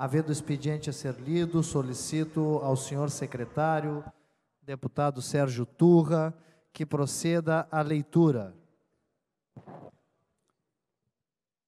Havendo expediente a ser lido, solicito ao senhor secretário, deputado Sérgio Turra, que proceda à leitura.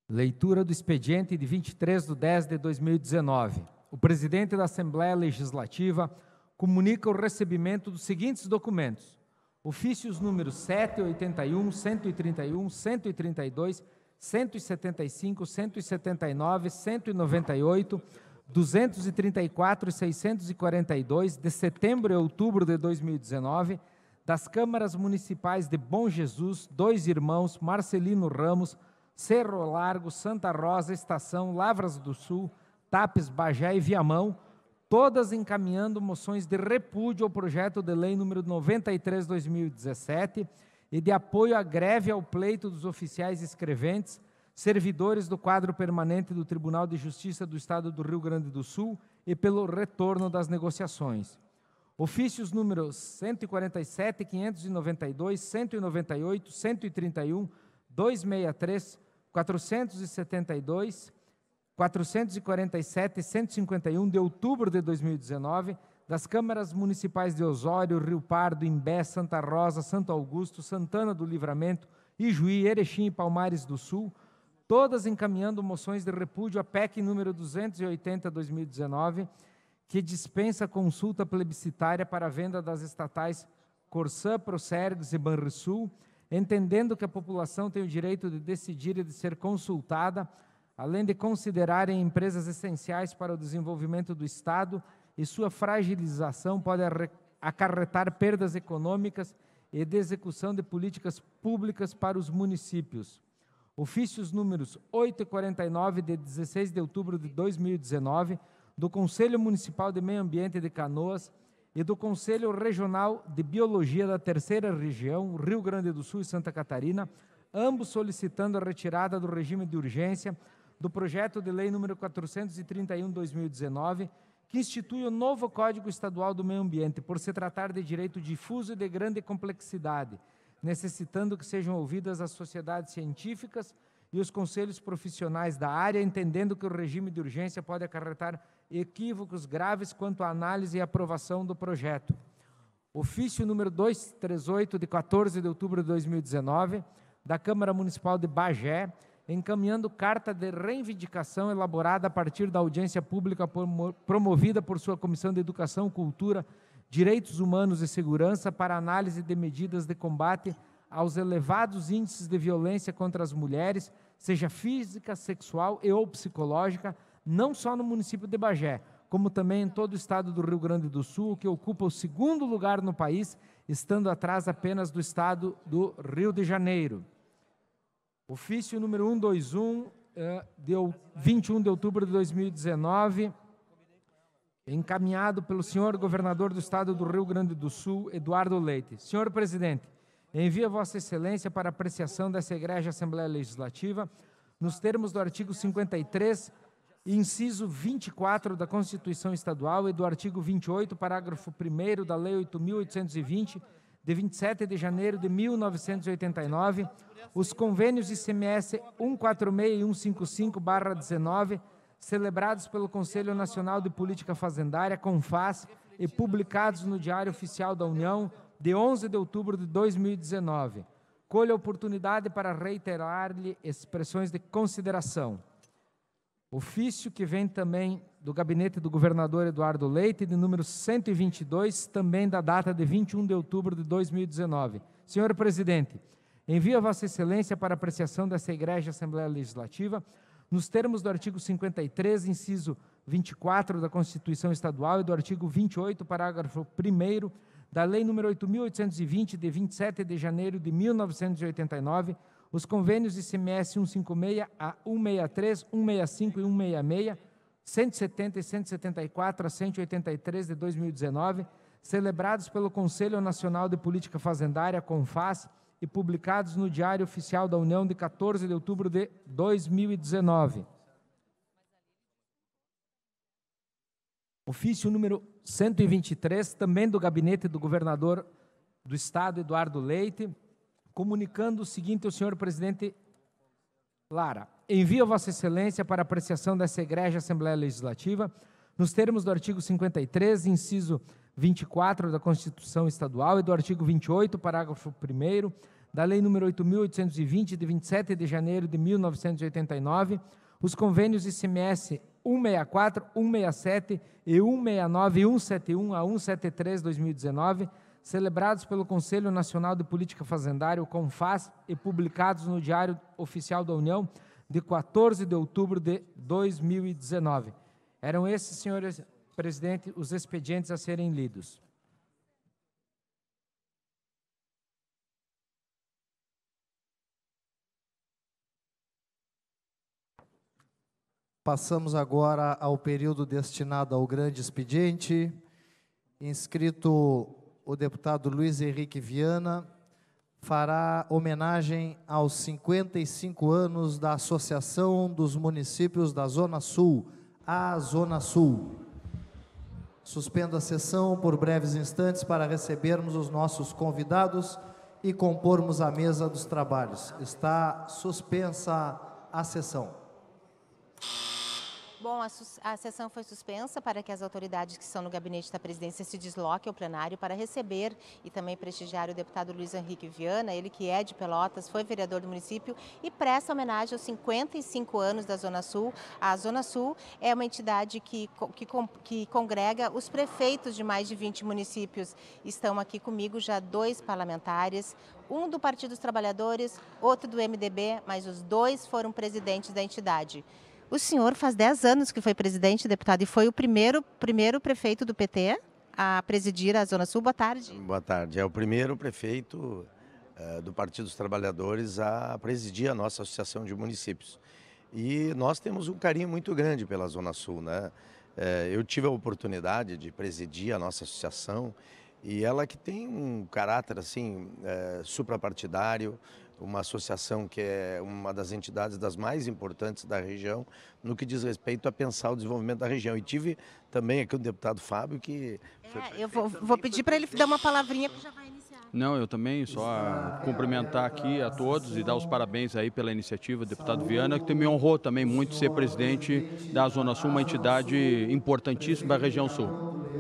Leitura do expediente de 23 de 10 de 2019. O presidente da Assembleia Legislativa comunica o recebimento dos seguintes documentos: ofícios números 7, 81, 131, 132, 175, 179, 198, 234 e 642, de setembro e outubro de 2019, das câmaras municipais de Bom Jesus, Dois Irmãos, Marcelino Ramos, Cerro Largo, Santa Rosa, Estação, Lavras do Sul, Tapes, Bagé e Viamão, todas encaminhando moções de repúdio ao projeto de lei número 93/2017 e de apoio à greve ao pleito dos oficiais escreventes servidores do quadro permanente do Tribunal de Justiça do Estado do Rio Grande do Sul e pelo retorno das negociações. Ofícios números 147, 592, 198, 131, 263, 472, 447 e 151 de outubro de 2019 das câmaras municipais de Osório, Rio Pardo, Imbé, Santa Rosa, Santo Augusto, Santana do Livramento, Ijuí, Erechim e Palmares do Sul, todas encaminhando moções de repúdio à PEC número 280/2019, que dispensa consulta plebiscitária para a venda das estatais Corsã, Procergs e Banrisul, entendendo que a população tem o direito de decidir e de ser consultada, além de considerarem empresas essenciais para o desenvolvimento do Estado e sua fragilização pode acarretar perdas econômicas e de execução de políticas públicas para os municípios ofícios números 8 e 49 de 16 de outubro de 2019 do Conselho Municipal de Meio Ambiente de Canoas e do Conselho Regional de Biologia da Terceira Região, Rio Grande do Sul e Santa Catarina, ambos solicitando a retirada do regime de urgência do projeto de lei número 431/2019, que institui o novo Código Estadual do Meio Ambiente, por se tratar de direito difuso e de grande complexidade necessitando que sejam ouvidas as sociedades científicas e os conselhos profissionais da área, entendendo que o regime de urgência pode acarretar equívocos graves quanto à análise e aprovação do projeto. Ofício número 238, de 14 de outubro de 2019, da Câmara Municipal de Bagé, encaminhando carta de reivindicação elaborada a partir da audiência pública promovida por sua Comissão de Educação, Cultura e direitos humanos e segurança para análise de medidas de combate aos elevados índices de violência contra as mulheres, seja física, sexual e ou psicológica, não só no município de Bagé, como também em todo o estado do Rio Grande do Sul, que ocupa o segundo lugar no país, estando atrás apenas do estado do Rio de Janeiro. Ofício número 121, de, 21 de outubro de 2019, encaminhado pelo senhor governador do estado do Rio Grande do Sul, Eduardo Leite. Senhor presidente, envia Vossa Excelência para apreciação dessa Igreja Assembleia Legislativa, nos termos do artigo 53, inciso 24 da Constituição Estadual e do artigo 28, parágrafo 1 da Lei 8.820, de 27 de janeiro de 1989, os convênios ICMS 146 e 155-19 celebrados pelo Conselho Nacional de Política Fazendária, CONFAS, e publicados no Diário Oficial da União de 11 de outubro de 2019. Colho a oportunidade para reiterar-lhe expressões de consideração. Ofício que vem também do gabinete do governador Eduardo Leite, de número 122, também da data de 21 de outubro de 2019. Senhor presidente, envio a Vossa Excelência para apreciação dessa Igreja Assembleia Legislativa nos termos do artigo 53, inciso 24 da Constituição Estadual e do artigo 28, parágrafo 1 da Lei nº 8.820, de 27 de janeiro de 1989, os convênios ICMS 156 a 163, 165 e 166, 170 e 174 a 183 de 2019, celebrados pelo Conselho Nacional de Política Fazendária, CONFAS, e publicados no Diário Oficial da União de 14 de outubro de 2019. Ofício número 123, também do gabinete do governador do estado Eduardo Leite, comunicando o seguinte ao senhor presidente Lara: a vossa excelência para apreciação dessa igreja Assembleia Legislativa, nos termos do artigo 53, inciso 24 da Constituição Estadual e do artigo 28, parágrafo 1 da Lei nº 8.820, de 27 de janeiro de 1989, os convênios ICMS 164, 167 e 169 171 a 173 2019, celebrados pelo Conselho Nacional de Política Fazendária, o CONFAS, e publicados no Diário Oficial da União de 14 de outubro de 2019. Eram esses, senhores presidente, os expedientes a serem lidos. Passamos agora ao período destinado ao grande expediente. Inscrito o deputado Luiz Henrique Viana, fará homenagem aos 55 anos da Associação dos Municípios da Zona Sul, a Zona Sul. Suspendo a sessão por breves instantes para recebermos os nossos convidados e compormos a mesa dos trabalhos. Está suspensa a sessão. Bom, a, a, sessão foi suspensa para que as autoridades que estão no gabinete da presidência se desloquem ao plenário para receber e também prestigiar o deputado Luiz Henrique Viana, ele que é de Pelotas, foi vereador do município e presta homenagem aos 55 anos da Zona Sul. A Zona Sul é uma entidade que, que, que congrega os prefeitos de mais de 20 municípios. Estão aqui comigo já dois parlamentares, um do Partido dos Trabalhadores, outro do MDB, mas os dois foram presidentes da entidade. O senhor faz 10 anos que foi presidente, deputado, e foi o primeiro, primeiro prefeito do PT a presidir a Zona Sul. Boa tarde. Boa tarde. É o primeiro prefeito uh, do Partido dos Trabalhadores a presidir a nossa Associação de Municípios. E nós temos um carinho muito grande pela Zona Sul. Né? Eh, eu tive a oportunidade de presidir a nossa associação e ela que tem um caráter assim uh, suprapartidário, uma associação que é uma das entidades das mais importantes da região no que diz respeito a pensar o desenvolvimento da região. E tive também aqui o deputado Fábio que... É, eu vou, vou pedir para ele dar uma palavrinha que já vai iniciar. Não, eu também, só cumprimentar aqui a todos e dar os parabéns aí pela iniciativa, deputado Viana, que me honrou também muito ser presidente da Zona Sul, uma entidade importantíssima da região sul.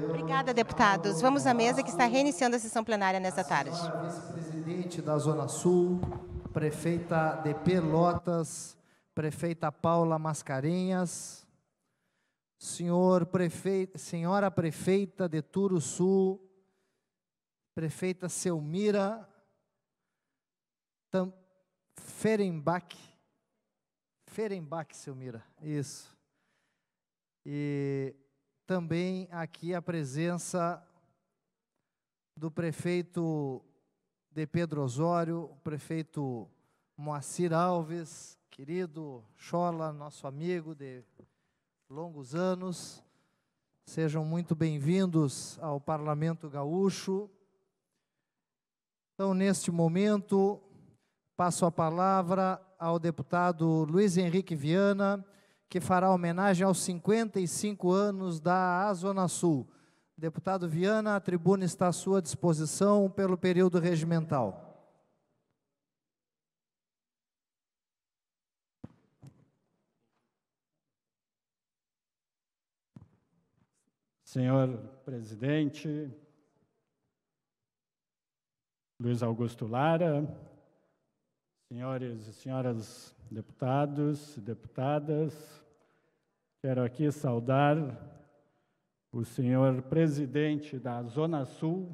Obrigada, deputados. Vamos à mesa que está reiniciando a sessão plenária nessa tarde. Vice-presidente da Zona Sul, prefeita de Pelotas, prefeita Paula Mascarenhas, senhor prefeito, senhora prefeita de Turuçu, prefeita Selmira Tam, Ferenbach, Ferenbach Selmira, isso. E também aqui a presença do prefeito de Pedro Osório, prefeito Moacir Alves, querido Chola, nosso amigo de longos anos. Sejam muito bem-vindos ao Parlamento Gaúcho. Então, neste momento, passo a palavra ao deputado Luiz Henrique Viana, que fará homenagem aos 55 anos da Azona Sul. Deputado Viana, a tribuna está à sua disposição pelo período regimental. Senhor presidente, Luiz Augusto Lara, senhores e senhoras deputados e deputadas, quero aqui saudar o senhor presidente da Zona Sul,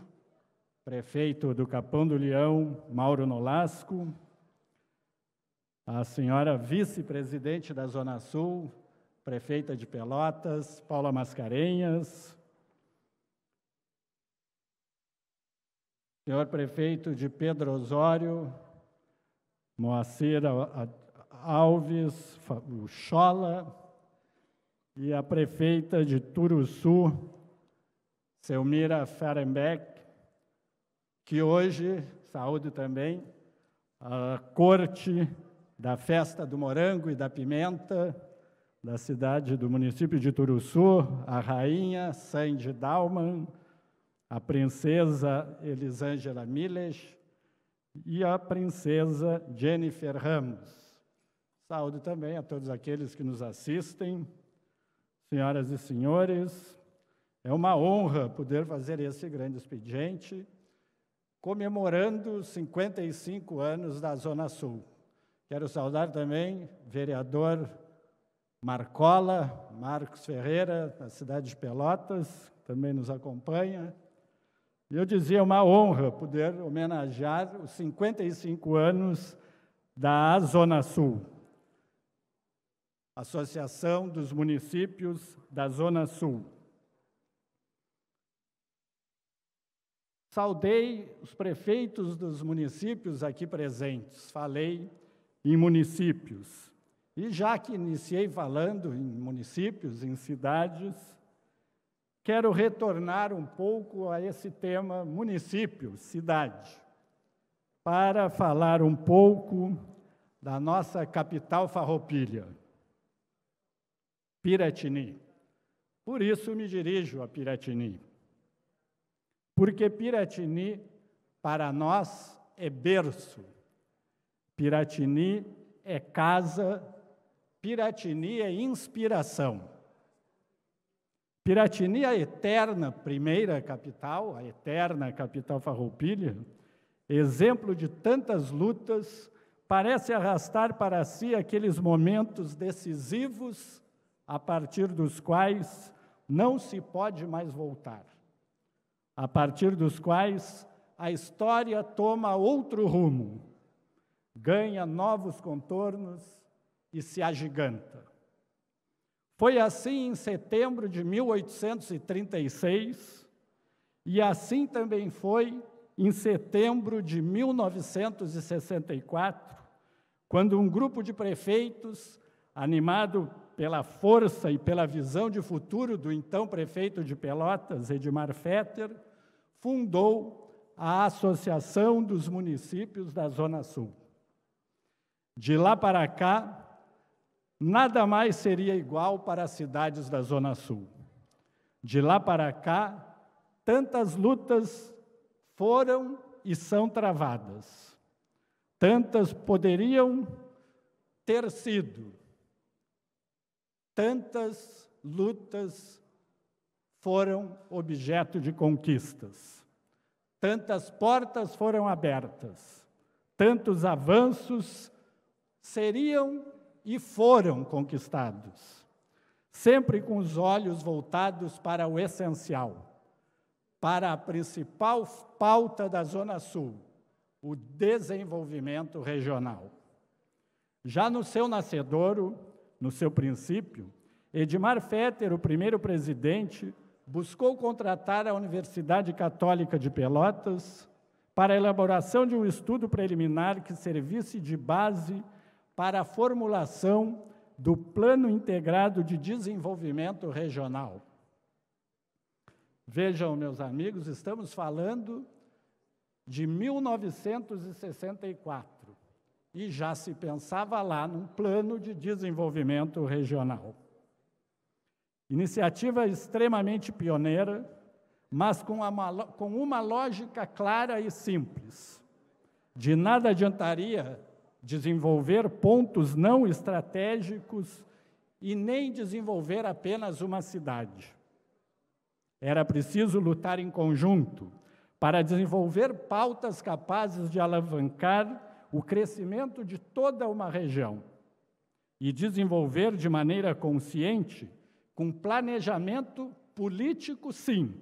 prefeito do Capão do Leão, Mauro Nolasco, a senhora vice-presidente da Zona Sul, prefeita de Pelotas, Paula Mascarenhas, senhor prefeito de Pedro Osório, Moacir Alves, o Chola, e a prefeita de Turuçu, Selmira Ferenbeck, que hoje, saúdo também, a corte da festa do morango e da pimenta da cidade do município de Turuçu, a rainha Sandy Dalman, a princesa Elisângela Miles e a princesa Jennifer Ramos. Saúde também a todos aqueles que nos assistem Senhoras e senhores, é uma honra poder fazer esse grande expediente, comemorando 55 anos da Zona Sul. Quero saudar também vereador Marcola, Marcos Ferreira, da cidade de Pelotas, também nos acompanha. E Eu dizia, é uma honra poder homenagear os 55 anos da Zona Sul. Associação dos Municípios da Zona Sul. Saudei os prefeitos dos municípios aqui presentes, falei em municípios. E já que iniciei falando em municípios, em cidades, quero retornar um pouco a esse tema município, cidade, para falar um pouco da nossa capital farroupilha. Piratini. Por isso me dirijo a Piratini. Porque Piratini, para nós, é berço. Piratini é casa, Piratini é inspiração. Piratini, é a eterna primeira capital, a eterna capital farroupilha, exemplo de tantas lutas, parece arrastar para si aqueles momentos decisivos a partir dos quais não se pode mais voltar, a partir dos quais a história toma outro rumo, ganha novos contornos e se agiganta. Foi assim em setembro de 1836 e assim também foi em setembro de 1964, quando um grupo de prefeitos, animado pela força e pela visão de futuro do então prefeito de Pelotas, Edmar Fetter, fundou a Associação dos Municípios da Zona Sul. De lá para cá, nada mais seria igual para as cidades da Zona Sul. De lá para cá, tantas lutas foram e são travadas. Tantas poderiam ter sido, tantas lutas foram objeto de conquistas, tantas portas foram abertas, tantos avanços seriam e foram conquistados, sempre com os olhos voltados para o essencial, para a principal pauta da Zona Sul, o desenvolvimento regional. Já no seu nascedouro, no seu princípio, Edmar Fetter, o primeiro presidente, buscou contratar a Universidade Católica de Pelotas para a elaboração de um estudo preliminar que servisse de base para a formulação do Plano Integrado de Desenvolvimento Regional. Vejam, meus amigos, estamos falando de 1964 e já se pensava lá num plano de desenvolvimento regional. Iniciativa extremamente pioneira, mas com uma, com uma lógica clara e simples. De nada adiantaria desenvolver pontos não estratégicos e nem desenvolver apenas uma cidade. Era preciso lutar em conjunto para desenvolver pautas capazes de alavancar o crescimento de toda uma região e desenvolver de maneira consciente, com planejamento político, sim,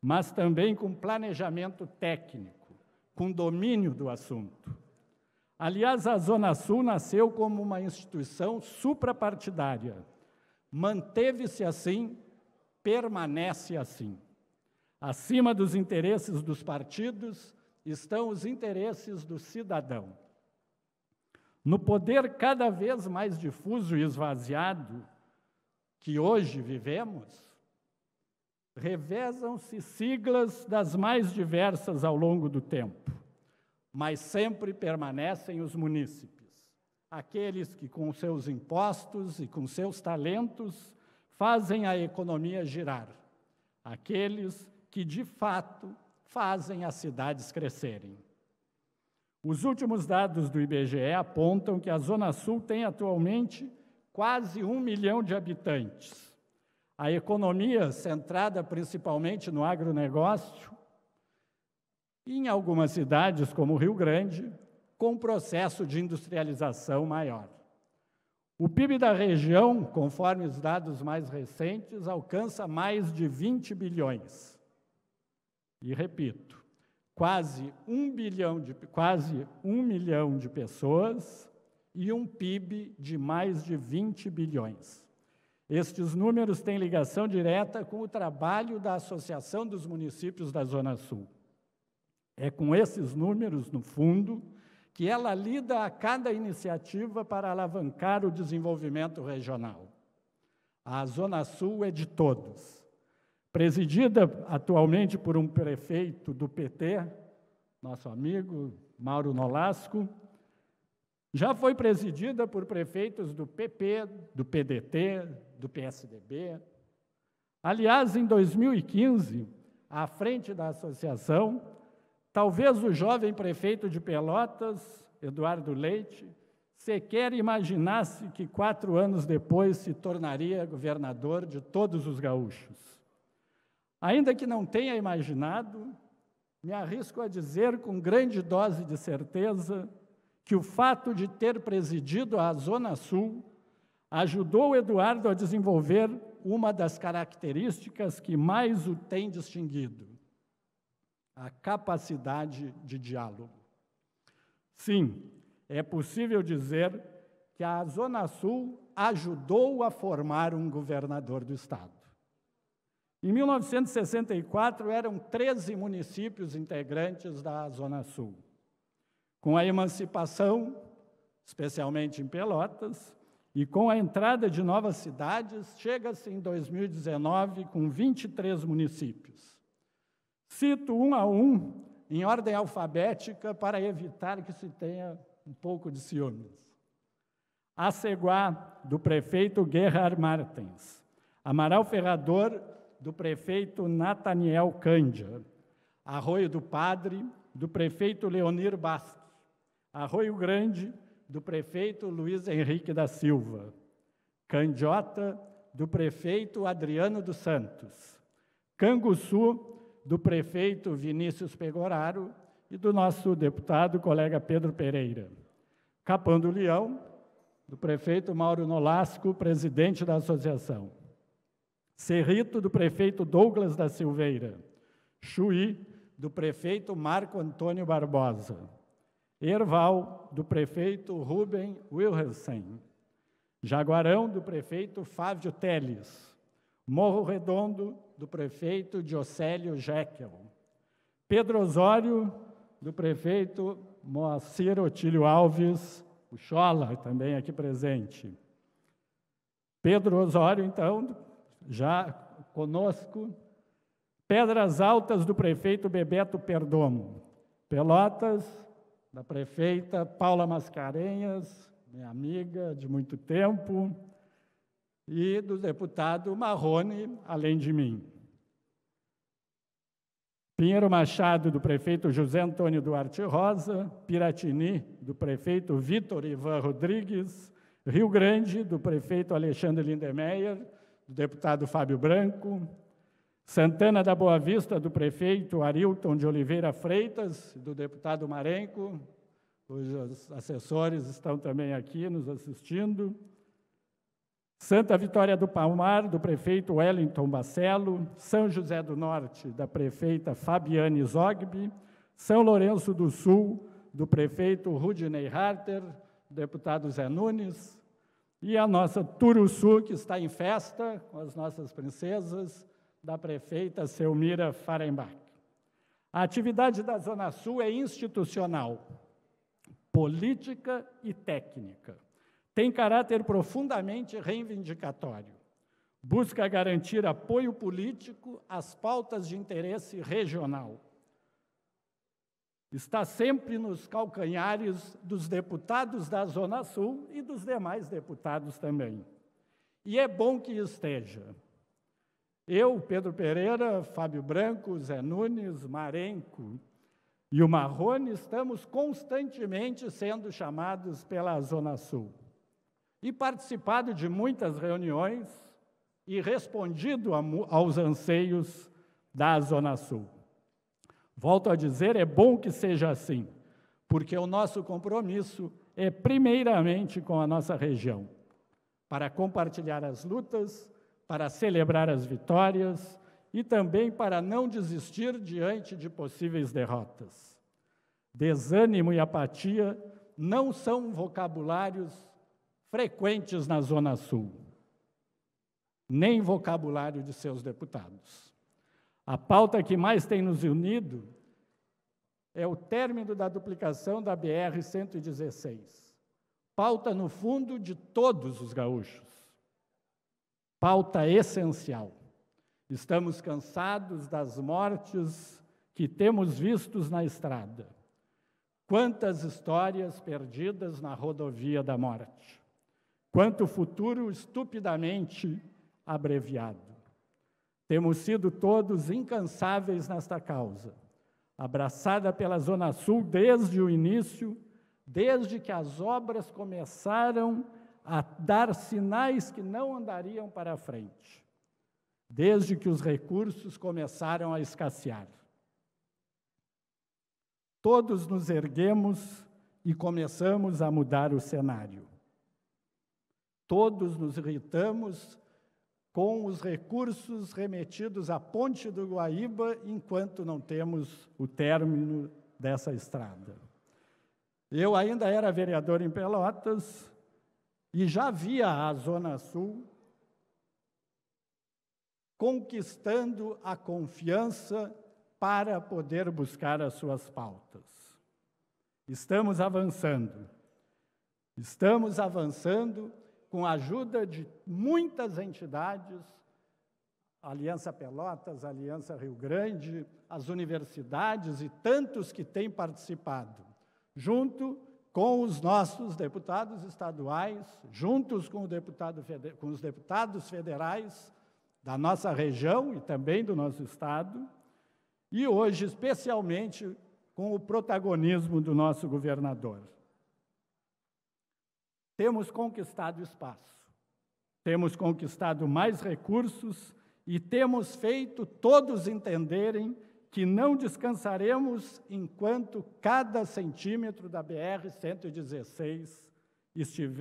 mas também com planejamento técnico, com domínio do assunto. Aliás, a Zona Sul nasceu como uma instituição suprapartidária. Manteve-se assim, permanece assim. Acima dos interesses dos partidos, estão os interesses do cidadão. No poder cada vez mais difuso e esvaziado que hoje vivemos, revezam-se siglas das mais diversas ao longo do tempo, mas sempre permanecem os munícipes, aqueles que com seus impostos e com seus talentos fazem a economia girar, aqueles que de fato fazem as cidades crescerem. Os últimos dados do IBGE apontam que a Zona Sul tem atualmente quase um milhão de habitantes. A economia, centrada principalmente no agronegócio, e em algumas cidades, como Rio Grande, com um processo de industrialização maior. O PIB da região, conforme os dados mais recentes, alcança mais de 20 bilhões. E repito, quase um bilhão de quase um milhão de pessoas e um PIB de mais de 20 bilhões. Estes números têm ligação direta com o trabalho da Associação dos Municípios da Zona Sul. É com esses números, no fundo, que ela lida a cada iniciativa para alavancar o desenvolvimento regional. A Zona Sul é de todos presidida atualmente por um prefeito do PT, nosso amigo Mauro Nolasco, já foi presidida por prefeitos do PP, do PDT, do PSDB. Aliás, em 2015, à frente da associação, talvez o jovem prefeito de Pelotas, Eduardo Leite, sequer imaginasse que quatro anos depois se tornaria governador de todos os gaúchos. Ainda que não tenha imaginado, me arrisco a dizer com grande dose de certeza que o fato de ter presidido a Zona Sul ajudou Eduardo a desenvolver uma das características que mais o tem distinguido: a capacidade de diálogo. Sim, é possível dizer que a Zona Sul ajudou a formar um governador do Estado. Em 1964, eram 13 municípios integrantes da Zona Sul. Com a emancipação, especialmente em Pelotas, e com a entrada de novas cidades, chega-se em 2019 com 23 municípios. Cito um a um, em ordem alfabética, para evitar que se tenha um pouco de ciúmes. Aceguá, do prefeito Gerhard Martens. Amaral Ferrador, do prefeito Nathaniel Cândia, Arroio do Padre, do prefeito Leonir Bastos, Arroio Grande, do prefeito Luiz Henrique da Silva, Candiota, do prefeito Adriano dos Santos, Canguçu, do prefeito Vinícius Pegoraro e do nosso deputado colega Pedro Pereira, Capão do Leão, do prefeito Mauro Nolasco, presidente da associação. Serrito, do prefeito Douglas da Silveira, Chuí, do prefeito Marco Antônio Barbosa, Erval, do prefeito Ruben Wilhelsen, Jaguarão, do prefeito Fávio Teles, Morro Redondo, do prefeito Diocélio Jekyll, Pedro Osório, do prefeito Moacir Otílio Alves, o Chola, também aqui presente. Pedro Osório, então, já conosco, Pedras Altas do prefeito Bebeto Perdomo, Pelotas, da prefeita Paula Mascarenhas, minha amiga de muito tempo, e do deputado Marrone, além de mim. Pinheiro Machado, do prefeito José Antônio Duarte Rosa, Piratini, do prefeito Vitor Ivan Rodrigues, Rio Grande, do prefeito Alexandre Lindemeyer, do deputado Fábio Branco, Santana da Boa Vista, do prefeito Arilton de Oliveira Freitas, do deputado Marenco, cujos assessores estão também aqui nos assistindo. Santa Vitória do Palmar, do prefeito Wellington Bacelo, São José do Norte, da prefeita Fabiane Zogbi, São Lourenço do Sul, do prefeito Rudinei Harter, deputado Zé Nunes, e a nossa Turuçu, que está em festa com as nossas princesas, da prefeita Selmira Farenbach. A atividade da Zona Sul é institucional, política e técnica. Tem caráter profundamente reivindicatório. Busca garantir apoio político às pautas de interesse regional Está sempre nos calcanhares dos deputados da Zona Sul e dos demais deputados também. E é bom que esteja. Eu, Pedro Pereira, Fábio Branco, Zé Nunes, Marenco e o Marrone estamos constantemente sendo chamados pela Zona Sul. E participado de muitas reuniões e respondido a, aos anseios da Zona Sul. Volto a dizer, é bom que seja assim, porque o nosso compromisso é primeiramente com a nossa região, para compartilhar as lutas, para celebrar as vitórias e também para não desistir diante de possíveis derrotas. Desânimo e apatia não são vocabulários frequentes na Zona Sul, nem vocabulário de seus deputados. A pauta que mais tem nos unido é o término da duplicação da BR-116. Pauta, no fundo, de todos os gaúchos. Pauta essencial. Estamos cansados das mortes que temos vistos na estrada. Quantas histórias perdidas na rodovia da morte. Quanto futuro estupidamente abreviado. Temos sido todos incansáveis nesta causa, abraçada pela Zona Sul desde o início, desde que as obras começaram a dar sinais que não andariam para frente, desde que os recursos começaram a escassear. Todos nos erguemos e começamos a mudar o cenário. Todos nos irritamos com os recursos remetidos à Ponte do Guaíba, enquanto não temos o término dessa estrada. Eu ainda era vereador em Pelotas e já via a Zona Sul conquistando a confiança para poder buscar as suas pautas. Estamos avançando. Estamos avançando com a ajuda de muitas entidades, Aliança Pelotas, Aliança Rio Grande, as universidades e tantos que têm participado, junto com os nossos deputados estaduais, juntos com, deputado, com os deputados federais da nossa região e também do nosso estado, e hoje especialmente com o protagonismo do nosso governador temos conquistado espaço, temos conquistado mais recursos e temos feito todos entenderem que não descansaremos enquanto cada centímetro da BR-116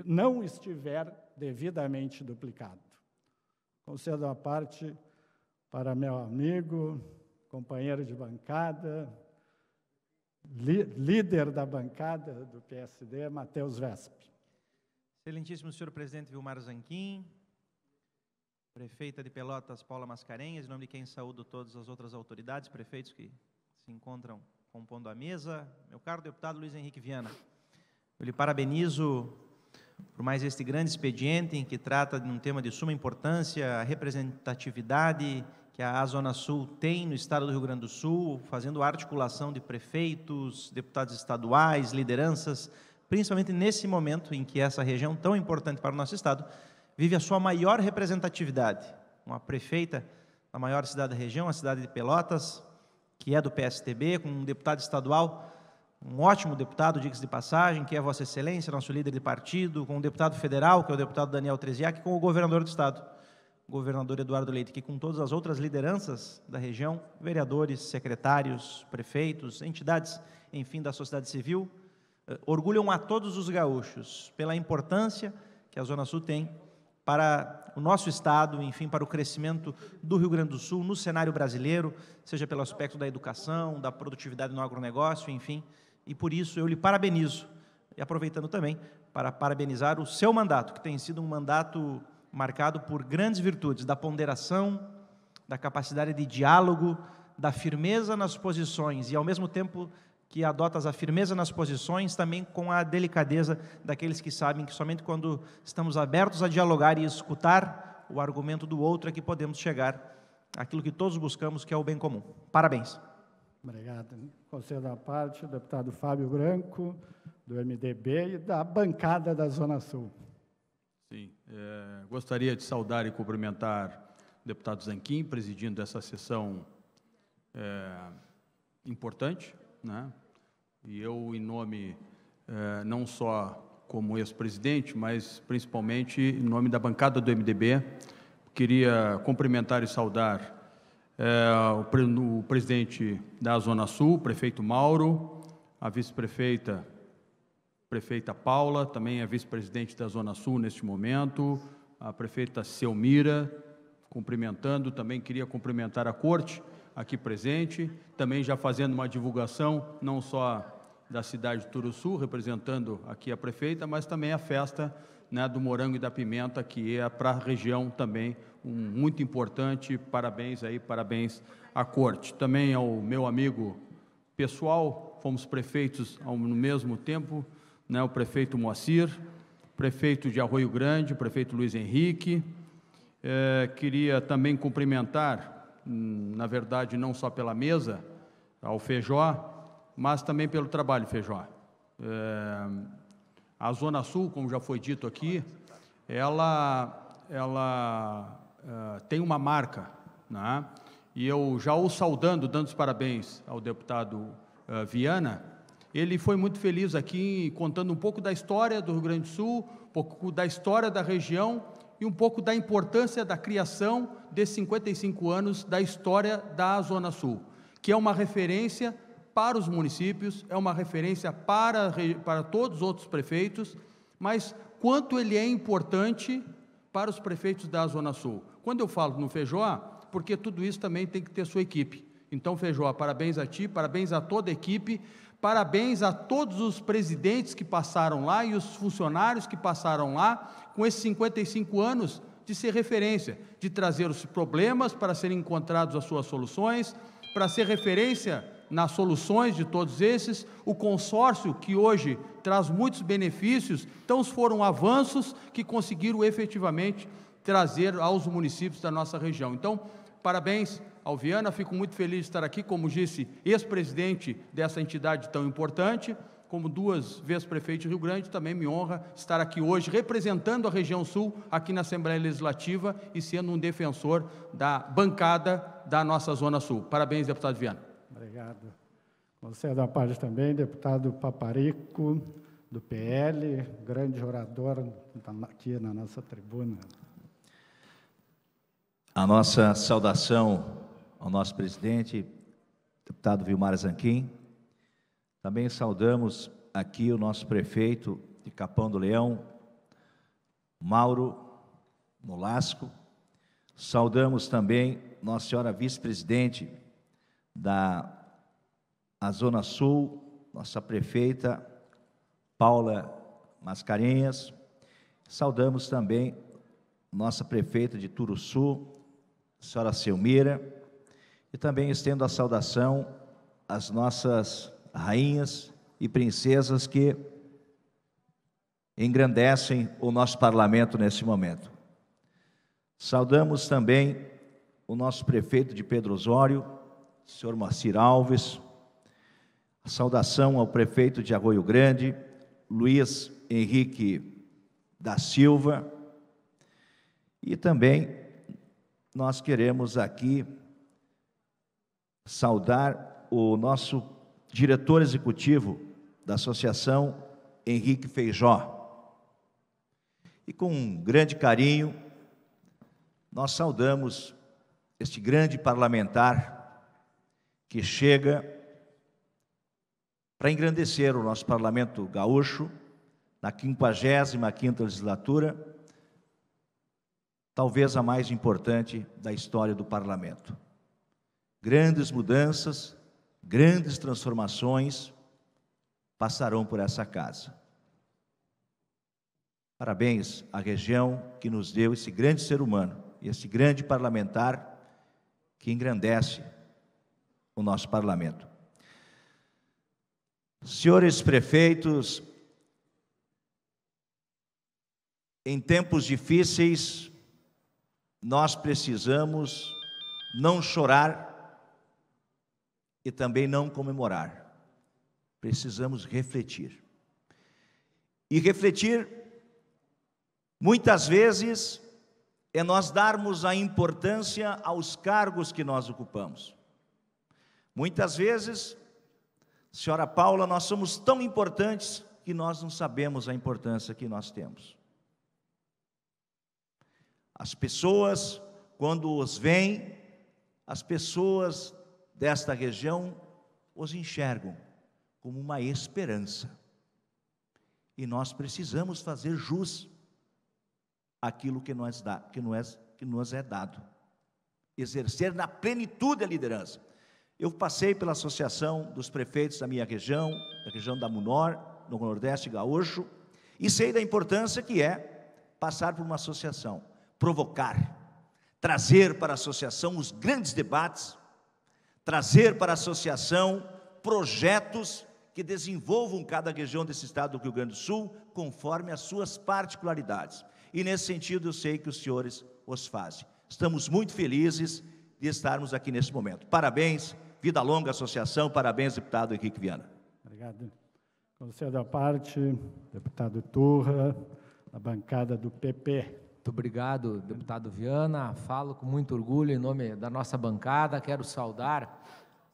não estiver devidamente duplicado. Concedo a parte para meu amigo, companheiro de bancada, líder da bancada do PSD, Matheus Vespe. Excelentíssimo senhor presidente Vilmar Zanquim, prefeita de Pelotas Paula Mascarenhas, em nome de quem saúdo todas as outras autoridades, prefeitos que se encontram compondo a mesa, meu caro deputado Luiz Henrique Viana. Eu lhe parabenizo por mais este grande expediente em que trata de um tema de suma importância, a representatividade que a Zona Sul tem no estado do Rio Grande do Sul, fazendo articulação de prefeitos, deputados estaduais, lideranças principalmente nesse momento em que essa região tão importante para o nosso estado vive a sua maior representatividade. Uma prefeita da maior cidade da região, a cidade de Pelotas, que é do PSTB, com um deputado estadual, um ótimo deputado, diga-se de passagem, que é Vossa Excelência, nosso líder de partido, com um deputado federal, que é o deputado Daniel Treziak, e com o governador do estado, o governador Eduardo Leite, que com todas as outras lideranças da região, vereadores, secretários, prefeitos, entidades, enfim, da sociedade civil, eh, orgulham a todos os gaúchos pela importância que a Zona Sul tem para o nosso estado, enfim, para o crescimento do Rio Grande do Sul no cenário brasileiro, seja pelo aspecto da educação, da produtividade no agronegócio, enfim. E por isso eu lhe parabenizo, e aproveitando também para parabenizar o seu mandato, que tem sido um mandato marcado por grandes virtudes da ponderação, da capacidade de diálogo, da firmeza nas posições e, ao mesmo tempo, que adotas a firmeza nas posições, também com a delicadeza daqueles que sabem que somente quando estamos abertos a dialogar e escutar o argumento do outro é que podemos chegar àquilo que todos buscamos, que é o bem comum. Parabéns. Obrigado. Conselho da parte, deputado Fábio Branco, do MDB e da bancada da Zona Sul. Sim, é, gostaria de saudar e cumprimentar o deputado Zanquim, presidindo essa sessão é, importante, né? E eu, em nome, eh, não só como ex-presidente, mas principalmente em nome da bancada do MDB, queria cumprimentar e saudar eh, o, pre o presidente da Zona Sul, prefeito Mauro, a vice-prefeita, prefeita Paula, também a vice-presidente da Zona Sul neste momento, a prefeita Selmira, cumprimentando, também queria cumprimentar a corte, aqui presente, também já fazendo uma divulgação, não só da cidade de Turuçu, representando aqui a prefeita, mas também a festa né, do morango e da pimenta, que é para a região também um, muito importante. Parabéns aí, parabéns à corte. Também ao meu amigo pessoal, fomos prefeitos ao, no mesmo tempo, né, o prefeito Moacir, prefeito de Arroio Grande, prefeito Luiz Henrique. É, queria também cumprimentar Hum, na verdade, não só pela mesa, ao Feijó, mas também pelo trabalho, Feijó. É, a Zona Sul, como já foi dito aqui, ela, ela é, tem uma marca, né? e eu já o saudando, dando os parabéns ao deputado é, Viana, ele foi muito feliz aqui contando um pouco da história do Rio Grande do Sul, um pouco da história da região e um pouco da importância da criação desses 55 anos da história da Zona Sul, que é uma referência para os municípios, é uma referência para, para todos os outros prefeitos, mas quanto ele é importante para os prefeitos da Zona Sul. Quando eu falo no Feijó, porque tudo isso também tem que ter sua equipe. Então, Feijó, parabéns a ti, parabéns a toda a equipe, Parabéns a todos os presidentes que passaram lá e os funcionários que passaram lá com esses 55 anos de ser referência, de trazer os problemas para serem encontrados as suas soluções, para ser referência nas soluções de todos esses, o consórcio que hoje traz muitos benefícios, então foram avanços que conseguiram efetivamente trazer aos municípios da nossa região. Então, parabéns Viana. fico muito feliz de estar aqui, como disse, ex-presidente dessa entidade tão importante, como duas vezes prefeito de Rio Grande, também me honra estar aqui hoje representando a região sul aqui na Assembleia Legislativa e sendo um defensor da bancada da nossa Zona Sul. Parabéns, deputado Viana. Obrigado. Você é da parte também, deputado Paparico, do PL, grande orador aqui na nossa tribuna. A nossa saudação ao nosso presidente, deputado Vilmar Zanquim. Também saudamos aqui o nosso prefeito de Capão do Leão, Mauro Molasco. Saudamos também Nossa Senhora Vice-Presidente da a Zona Sul, nossa prefeita Paula Mascarenhas. Saudamos também nossa prefeita de Turuçu, senhora Selmira. E também estendo a saudação às nossas rainhas e princesas que engrandecem o nosso parlamento nesse momento. Saudamos também o nosso prefeito de Pedro Osório, senhor Macir Alves. saudação ao prefeito de Arroio Grande, Luiz Henrique da Silva. E também nós queremos aqui saudar o nosso diretor executivo da associação, Henrique Feijó. E com um grande carinho, nós saudamos este grande parlamentar que chega para engrandecer o nosso parlamento gaúcho na 55ª legislatura, talvez a mais importante da história do parlamento grandes mudanças, grandes transformações passarão por essa casa. Parabéns à região que nos deu esse grande ser humano e esse grande parlamentar que engrandece o nosso parlamento. Senhores prefeitos, em tempos difíceis, nós precisamos não chorar e também não comemorar. Precisamos refletir. E refletir, muitas vezes, é nós darmos a importância aos cargos que nós ocupamos. Muitas vezes, senhora Paula, nós somos tão importantes que nós não sabemos a importância que nós temos. As pessoas, quando os veem, as pessoas desta região os enxergam como uma esperança. E nós precisamos fazer jus àquilo que dá, que é, que nos é dado. Exercer na plenitude a liderança. Eu passei pela associação dos prefeitos da minha região, da região da Munor, no Nordeste Gaúcho, e sei da importância que é passar por uma associação, provocar, trazer para a associação os grandes debates trazer para a associação projetos que desenvolvam cada região desse estado do Rio Grande do Sul conforme as suas particularidades. E nesse sentido eu sei que os senhores os fazem. Estamos muito felizes de estarmos aqui nesse momento. Parabéns, vida longa associação, parabéns, deputado Henrique Viana. Obrigado. Conselho da parte, deputado Turra, a bancada do PP. Muito obrigado, deputado Viana. Falo com muito orgulho em nome da nossa bancada. Quero saudar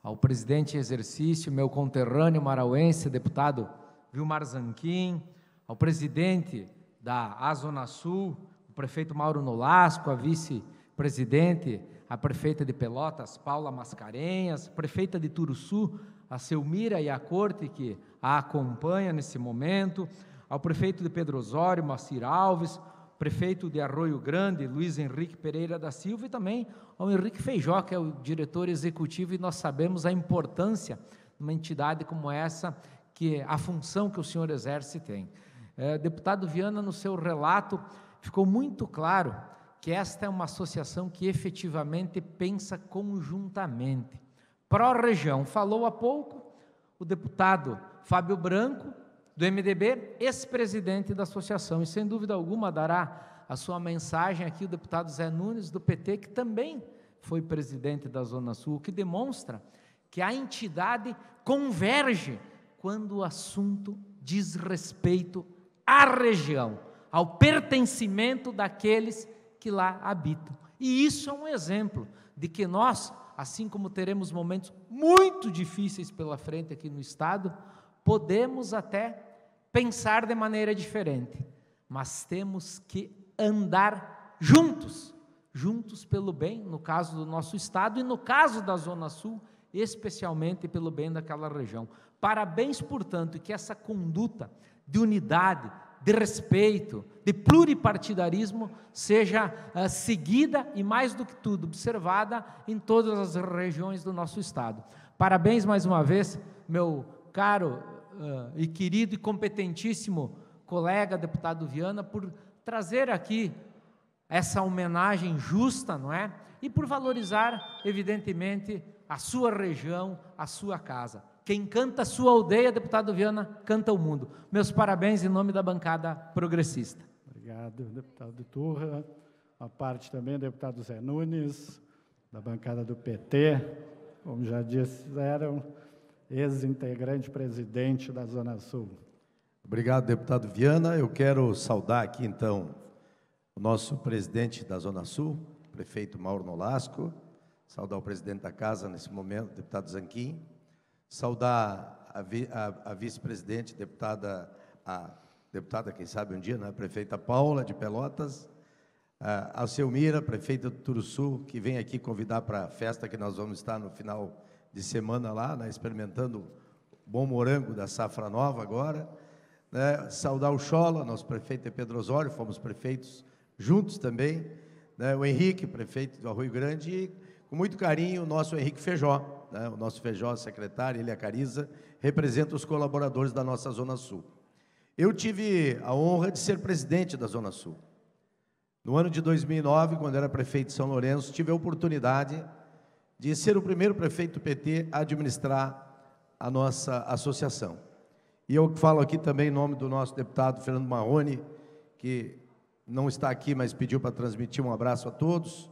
ao presidente em exercício, meu conterrâneo marauense, deputado Vilmar Zanquim, ao presidente da Azona Sul, o prefeito Mauro Nolasco, a vice-presidente, a prefeita de Pelotas, Paula Mascarenhas, prefeita de Turuçu, a Selmira e a corte que a acompanha nesse momento, ao prefeito de Pedro Osório, Macir Alves, prefeito de Arroio Grande, Luiz Henrique Pereira da Silva, e também ao Henrique Feijó, que é o diretor executivo, e nós sabemos a importância de uma entidade como essa, que é a função que o senhor exerce tem. É, deputado Viana, no seu relato, ficou muito claro que esta é uma associação que efetivamente pensa conjuntamente. Pró-região, falou há pouco o deputado Fábio Branco, do MDB, ex-presidente da associação, e sem dúvida alguma dará a sua mensagem aqui o deputado Zé Nunes, do PT, que também foi presidente da Zona Sul, o que demonstra que a entidade converge quando o assunto diz respeito à região, ao pertencimento daqueles que lá habitam. E isso é um exemplo de que nós, assim como teremos momentos muito difíceis pela frente aqui no Estado, podemos até pensar de maneira diferente, mas temos que andar juntos, juntos pelo bem, no caso do nosso estado e no caso da Zona Sul, especialmente pelo bem daquela região. Parabéns, portanto, que essa conduta de unidade, de respeito, de pluripartidarismo seja uh, seguida e, mais do que tudo, observada em todas as regiões do nosso Estado. Parabéns mais uma vez, meu caro uh, e querido e competentíssimo colega deputado Viana por trazer aqui essa homenagem justa, não é? E por valorizar, evidentemente, a sua região, a sua casa. Quem canta a sua aldeia, deputado Viana, canta o mundo. Meus parabéns em nome da bancada progressista. Obrigado, deputado Turra. A parte também, deputado Zé Nunes, da bancada do PT, como já disseram, ex-integrante presidente da Zona Sul. Obrigado, deputado Viana. Eu quero saudar aqui, então, o nosso presidente da Zona Sul, prefeito Mauro Nolasco, saudar o presidente da casa nesse momento, deputado Zanquim, saudar a, vi, a, a vice-presidente, deputada, a deputada, quem sabe um dia, né, prefeita Paula de Pelotas, a, a Selmira, prefeita do Turuçu, que vem aqui convidar para a festa que nós vamos estar no final de semana lá, né, experimentando bom morango da safra nova agora. Né, saudar o Chola, nosso prefeito é Pedro Osório, fomos prefeitos juntos também. Né, o Henrique, prefeito do Arroio Grande, e com muito carinho o nosso Henrique Feijó, né, o nosso Feijó, secretário, ele é a Cariza, representa os colaboradores da nossa Zona Sul. Eu tive a honra de ser presidente da Zona Sul. No ano de 2009, quando era prefeito de São Lourenço, tive a oportunidade de ser o primeiro prefeito do PT a administrar a nossa associação. E eu falo aqui também em nome do nosso deputado Fernando Marrone, que não está aqui, mas pediu para transmitir um abraço a todos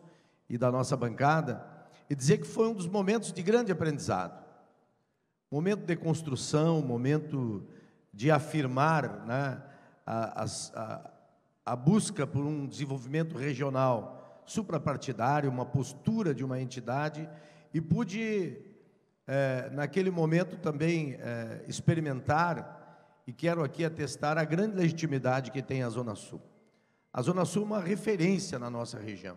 e da nossa bancada, e dizer que foi um dos momentos de grande aprendizado. Momento de construção, momento de afirmar né, a, a, a busca por um desenvolvimento regional suprapartidário, uma postura de uma entidade, e pude, é, naquele momento, também é, experimentar, e quero aqui atestar, a grande legitimidade que tem a Zona Sul. A Zona Sul é uma referência na nossa região.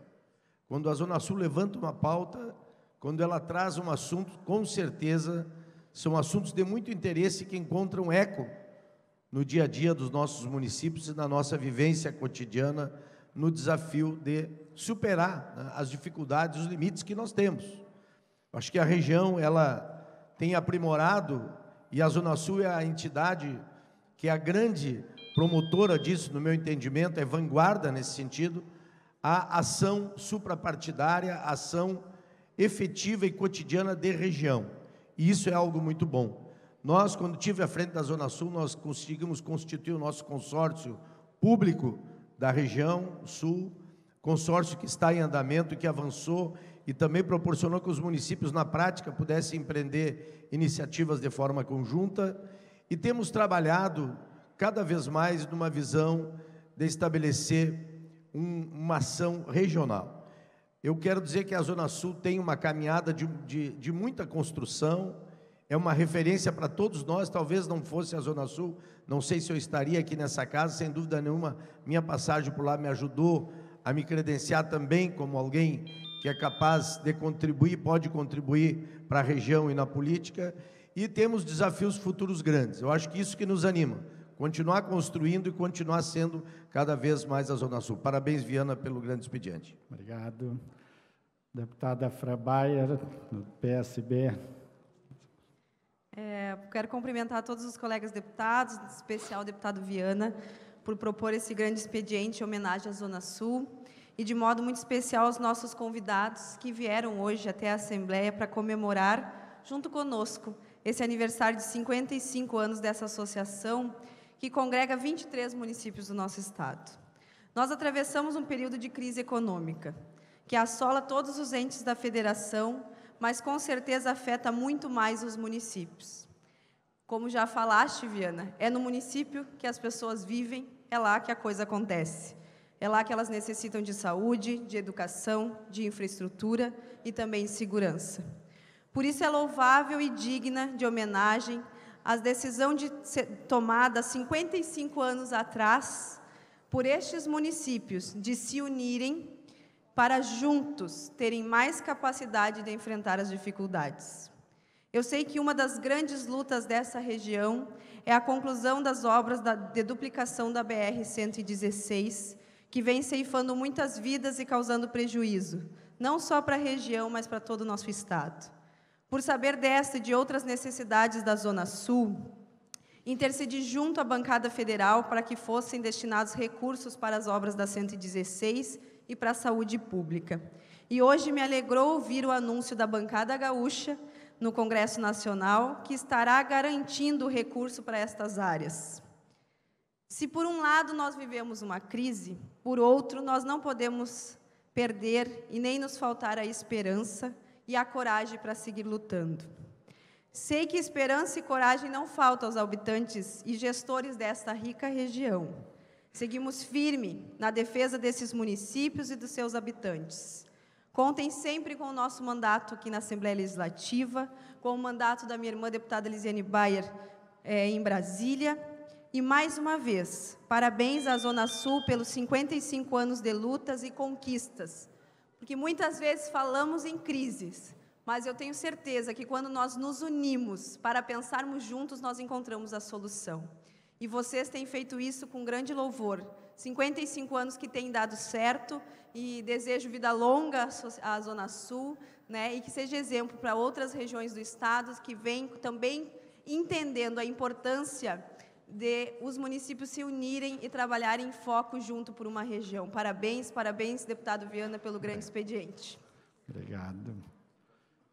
Quando a Zona Sul levanta uma pauta, quando ela traz um assunto, com certeza são assuntos de muito interesse que encontram eco no dia a dia dos nossos municípios e na nossa vivência cotidiana no desafio de superar né, as dificuldades, os limites que nós temos. acho que a região ela tem aprimorado e a Zona Sul é a entidade que é a grande promotora disso, no meu entendimento, é vanguarda nesse sentido, a ação suprapartidária, a ação efetiva e cotidiana de região. E isso é algo muito bom. Nós, quando tive à frente da Zona Sul, nós conseguimos constituir o nosso consórcio público da região sul, consórcio que está em andamento, que avançou e também proporcionou que os municípios, na prática, pudessem empreender iniciativas de forma conjunta. E temos trabalhado cada vez mais numa visão de estabelecer um, uma ação regional. Eu quero dizer que a Zona Sul tem uma caminhada de, de, de muita construção, é uma referência para todos nós. Talvez não fosse a Zona Sul, não sei se eu estaria aqui nessa casa, sem dúvida nenhuma. Minha passagem por lá me ajudou a me credenciar também como alguém que é capaz de contribuir, pode contribuir para a região e na política. E temos desafios futuros grandes. Eu acho que isso que nos anima. Continuar construindo e continuar sendo cada vez mais a Zona Sul. Parabéns, Viana, pelo grande expediente. Obrigado. Deputada Frabaia, do PSB quero cumprimentar todos os colegas deputados, em especial o deputado Viana, por propor esse grande expediente em homenagem à Zona Sul e, de modo muito especial, aos nossos convidados que vieram hoje até a Assembleia para comemorar, junto conosco, esse aniversário de 55 anos dessa associação que congrega 23 municípios do nosso Estado. Nós atravessamos um período de crise econômica que assola todos os entes da federação, mas com certeza afeta muito mais os municípios. Como já falaste, Viana, é no município que as pessoas vivem, é lá que a coisa acontece. É lá que elas necessitam de saúde, de educação, de infraestrutura e também de segurança. Por isso é louvável e digna de homenagem a decisão de tomada 55 anos atrás por estes municípios de se unirem para juntos terem mais capacidade de enfrentar as dificuldades. Eu sei que uma das grandes lutas dessa região é a conclusão das obras da, de duplicação da BR-116, que vem ceifando muitas vidas e causando prejuízo, não só para a região, mas para todo o nosso Estado. Por saber desta e de outras necessidades da Zona Sul, intercedi junto à bancada federal para que fossem destinados recursos para as obras da 116 e para a saúde pública. E hoje me alegrou ouvir o anúncio da bancada gaúcha no Congresso Nacional que estará garantindo o recurso para estas áreas. Se por um lado nós vivemos uma crise, por outro nós não podemos perder e nem nos faltar a esperança e a coragem para seguir lutando. Sei que esperança e coragem não faltam aos habitantes e gestores desta rica região. Seguimos firme na defesa desses municípios e dos seus habitantes. Contem sempre com o nosso mandato aqui na Assembleia Legislativa, com o mandato da minha irmã deputada Lisiane Bayer é, em Brasília. E mais uma vez, parabéns à Zona Sul pelos 55 anos de lutas e conquistas. Porque muitas vezes falamos em crises, mas eu tenho certeza que quando nós nos unimos para pensarmos juntos, nós encontramos a solução. E vocês têm feito isso com grande louvor. 55 anos que têm dado certo e desejo vida longa à Zona Sul, né? E que seja exemplo para outras regiões do estado que vêm também entendendo a importância de os municípios se unirem e trabalharem em foco junto por uma região. Parabéns, parabéns, deputado Viana, pelo grande expediente. Obrigado.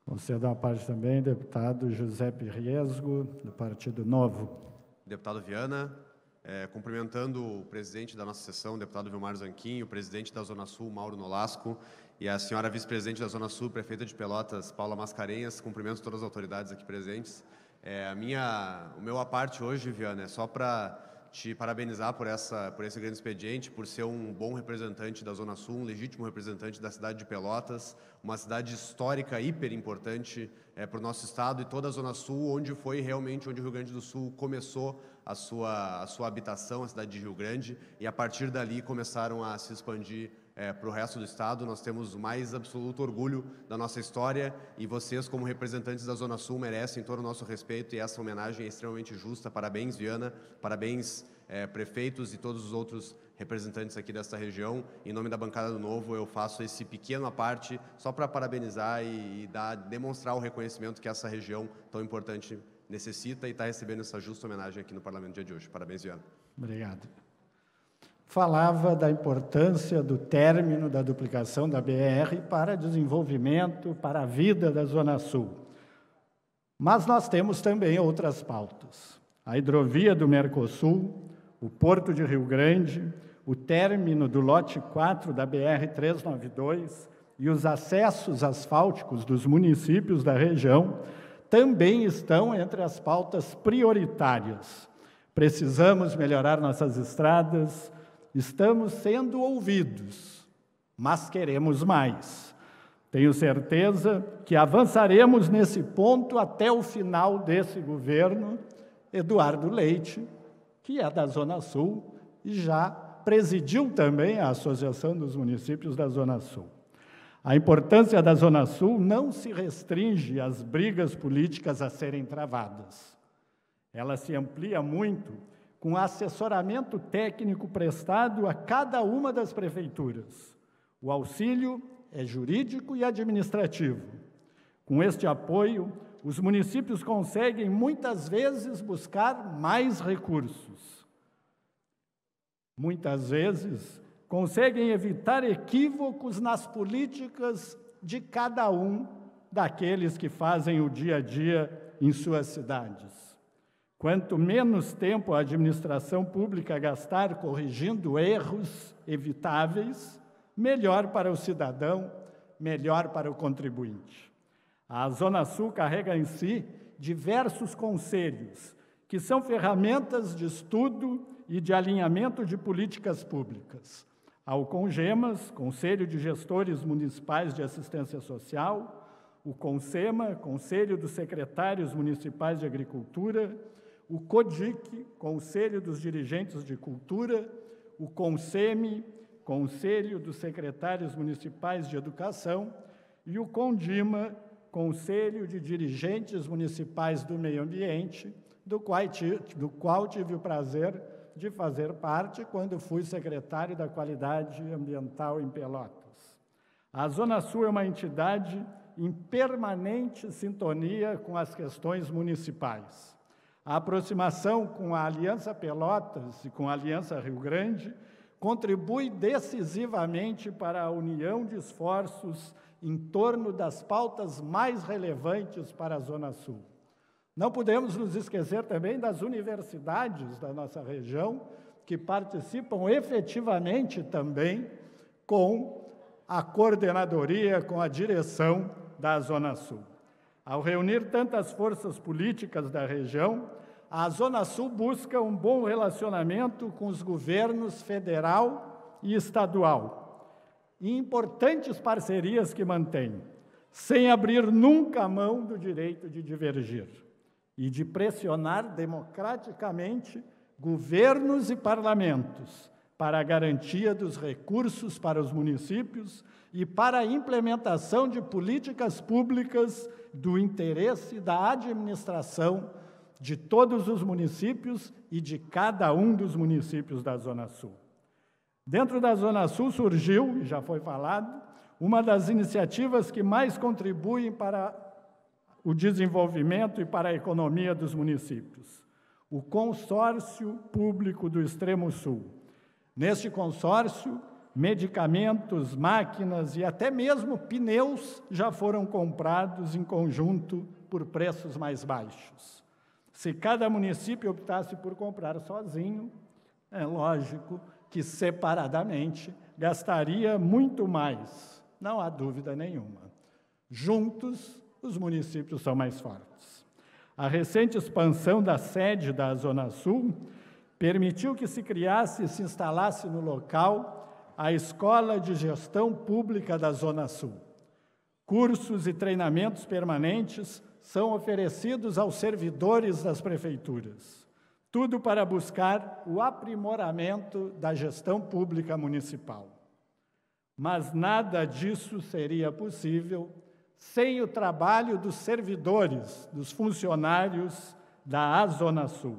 Concedo a parte também, deputado José Riesgo, do Partido Novo deputado Viana, é, cumprimentando o presidente da nossa sessão, deputado Vilmar Zanquim, o presidente da Zona Sul, Mauro Nolasco, e a senhora vice-presidente da Zona Sul, prefeita de Pelotas, Paula Mascarenhas. Cumprimento todas as autoridades aqui presentes. É, a minha, o meu aparte hoje, Viana, é só para te parabenizar por, essa, por esse grande expediente, por ser um bom representante da Zona Sul, um legítimo representante da cidade de Pelotas, uma cidade histórica hiper importante é, eh, para o nosso estado e toda a Zona Sul, onde foi realmente onde o Rio Grande do Sul começou a sua, a sua habitação, a cidade de Rio Grande, e a partir dali começaram a se expandir é, para o resto do estado, nós temos o mais absoluto orgulho da nossa história e vocês, como representantes da Zona Sul, merecem todo o nosso respeito e essa homenagem é extremamente justa. Parabéns, Viana, parabéns, é, prefeitos e todos os outros representantes aqui desta região. Em nome da bancada do Novo, eu faço esse pequeno aparte parte só para parabenizar e, e dar, demonstrar o reconhecimento que essa região tão importante necessita e está recebendo essa justa homenagem aqui no Parlamento dia de hoje. Parabéns, Viana. Obrigado falava da importância do término da duplicação da BR para desenvolvimento, para a vida da Zona Sul. Mas nós temos também outras pautas. A hidrovia do Mercosul, o Porto de Rio Grande, o término do lote 4 da BR 392 e os acessos asfálticos dos municípios da região também estão entre as pautas prioritárias. Precisamos melhorar nossas estradas, estamos sendo ouvidos, mas queremos mais. Tenho certeza que avançaremos nesse ponto até o final desse governo. Eduardo Leite, que é da Zona Sul e já presidiu também a Associação dos Municípios da Zona Sul. A importância da Zona Sul não se restringe às brigas políticas a serem travadas. Ela se amplia muito com assessoramento técnico prestado a cada uma das prefeituras. O auxílio é jurídico e administrativo. Com este apoio, os municípios conseguem muitas vezes buscar mais recursos. Muitas vezes conseguem evitar equívocos nas políticas de cada um daqueles que fazem o dia a dia em suas cidades. Quanto menos tempo a administração pública gastar corrigindo erros evitáveis, melhor para o cidadão, melhor para o contribuinte. A Zona Sul carrega em si diversos conselhos, que são ferramentas de estudo e de alinhamento de políticas públicas. Ao Congemas, Conselho de Gestores Municipais de Assistência Social, o CONSEMA, Conselho dos Secretários Municipais de Agricultura, o CODIC, Conselho dos Dirigentes de Cultura, o CONSEME, Conselho dos Secretários Municipais de Educação, e o CONDIMA, Conselho de Dirigentes Municipais do Meio Ambiente, do qual, do qual tive o prazer de fazer parte quando fui secretário da Qualidade Ambiental em Pelotas. A Zona Sul é uma entidade em permanente sintonia com as questões municipais a aproximação com a Aliança Pelotas e com a Aliança Rio Grande contribui decisivamente para a união de esforços em torno das pautas mais relevantes para a Zona Sul. Não podemos nos esquecer também das universidades da nossa região, que participam efetivamente também com a coordenadoria, com a direção da Zona Sul. Ao reunir tantas forças políticas da região, a Zona Sul busca um bom relacionamento com os governos federal e estadual, e importantes parcerias que mantém, sem abrir nunca a mão do direito de divergir e de pressionar democraticamente governos e parlamentos para a garantia dos recursos para os municípios e para a implementação de políticas públicas do interesse da administração de todos os municípios e de cada um dos municípios da Zona Sul. Dentro da Zona Sul surgiu, e já foi falado, uma das iniciativas que mais contribuem para o desenvolvimento e para a economia dos municípios, o Consórcio Público do Extremo Sul. Neste consórcio, medicamentos, máquinas e até mesmo pneus já foram comprados em conjunto por preços mais baixos. Se cada município optasse por comprar sozinho, é lógico que separadamente gastaria muito mais, não há dúvida nenhuma. Juntos, os municípios são mais fortes. A recente expansão da sede da Zona Sul permitiu que se criasse e se instalasse no local a Escola de Gestão Pública da Zona Sul. Cursos e treinamentos permanentes são oferecidos aos servidores das prefeituras. Tudo para buscar o aprimoramento da gestão pública municipal. Mas nada disso seria possível sem o trabalho dos servidores, dos funcionários da Zona Sul,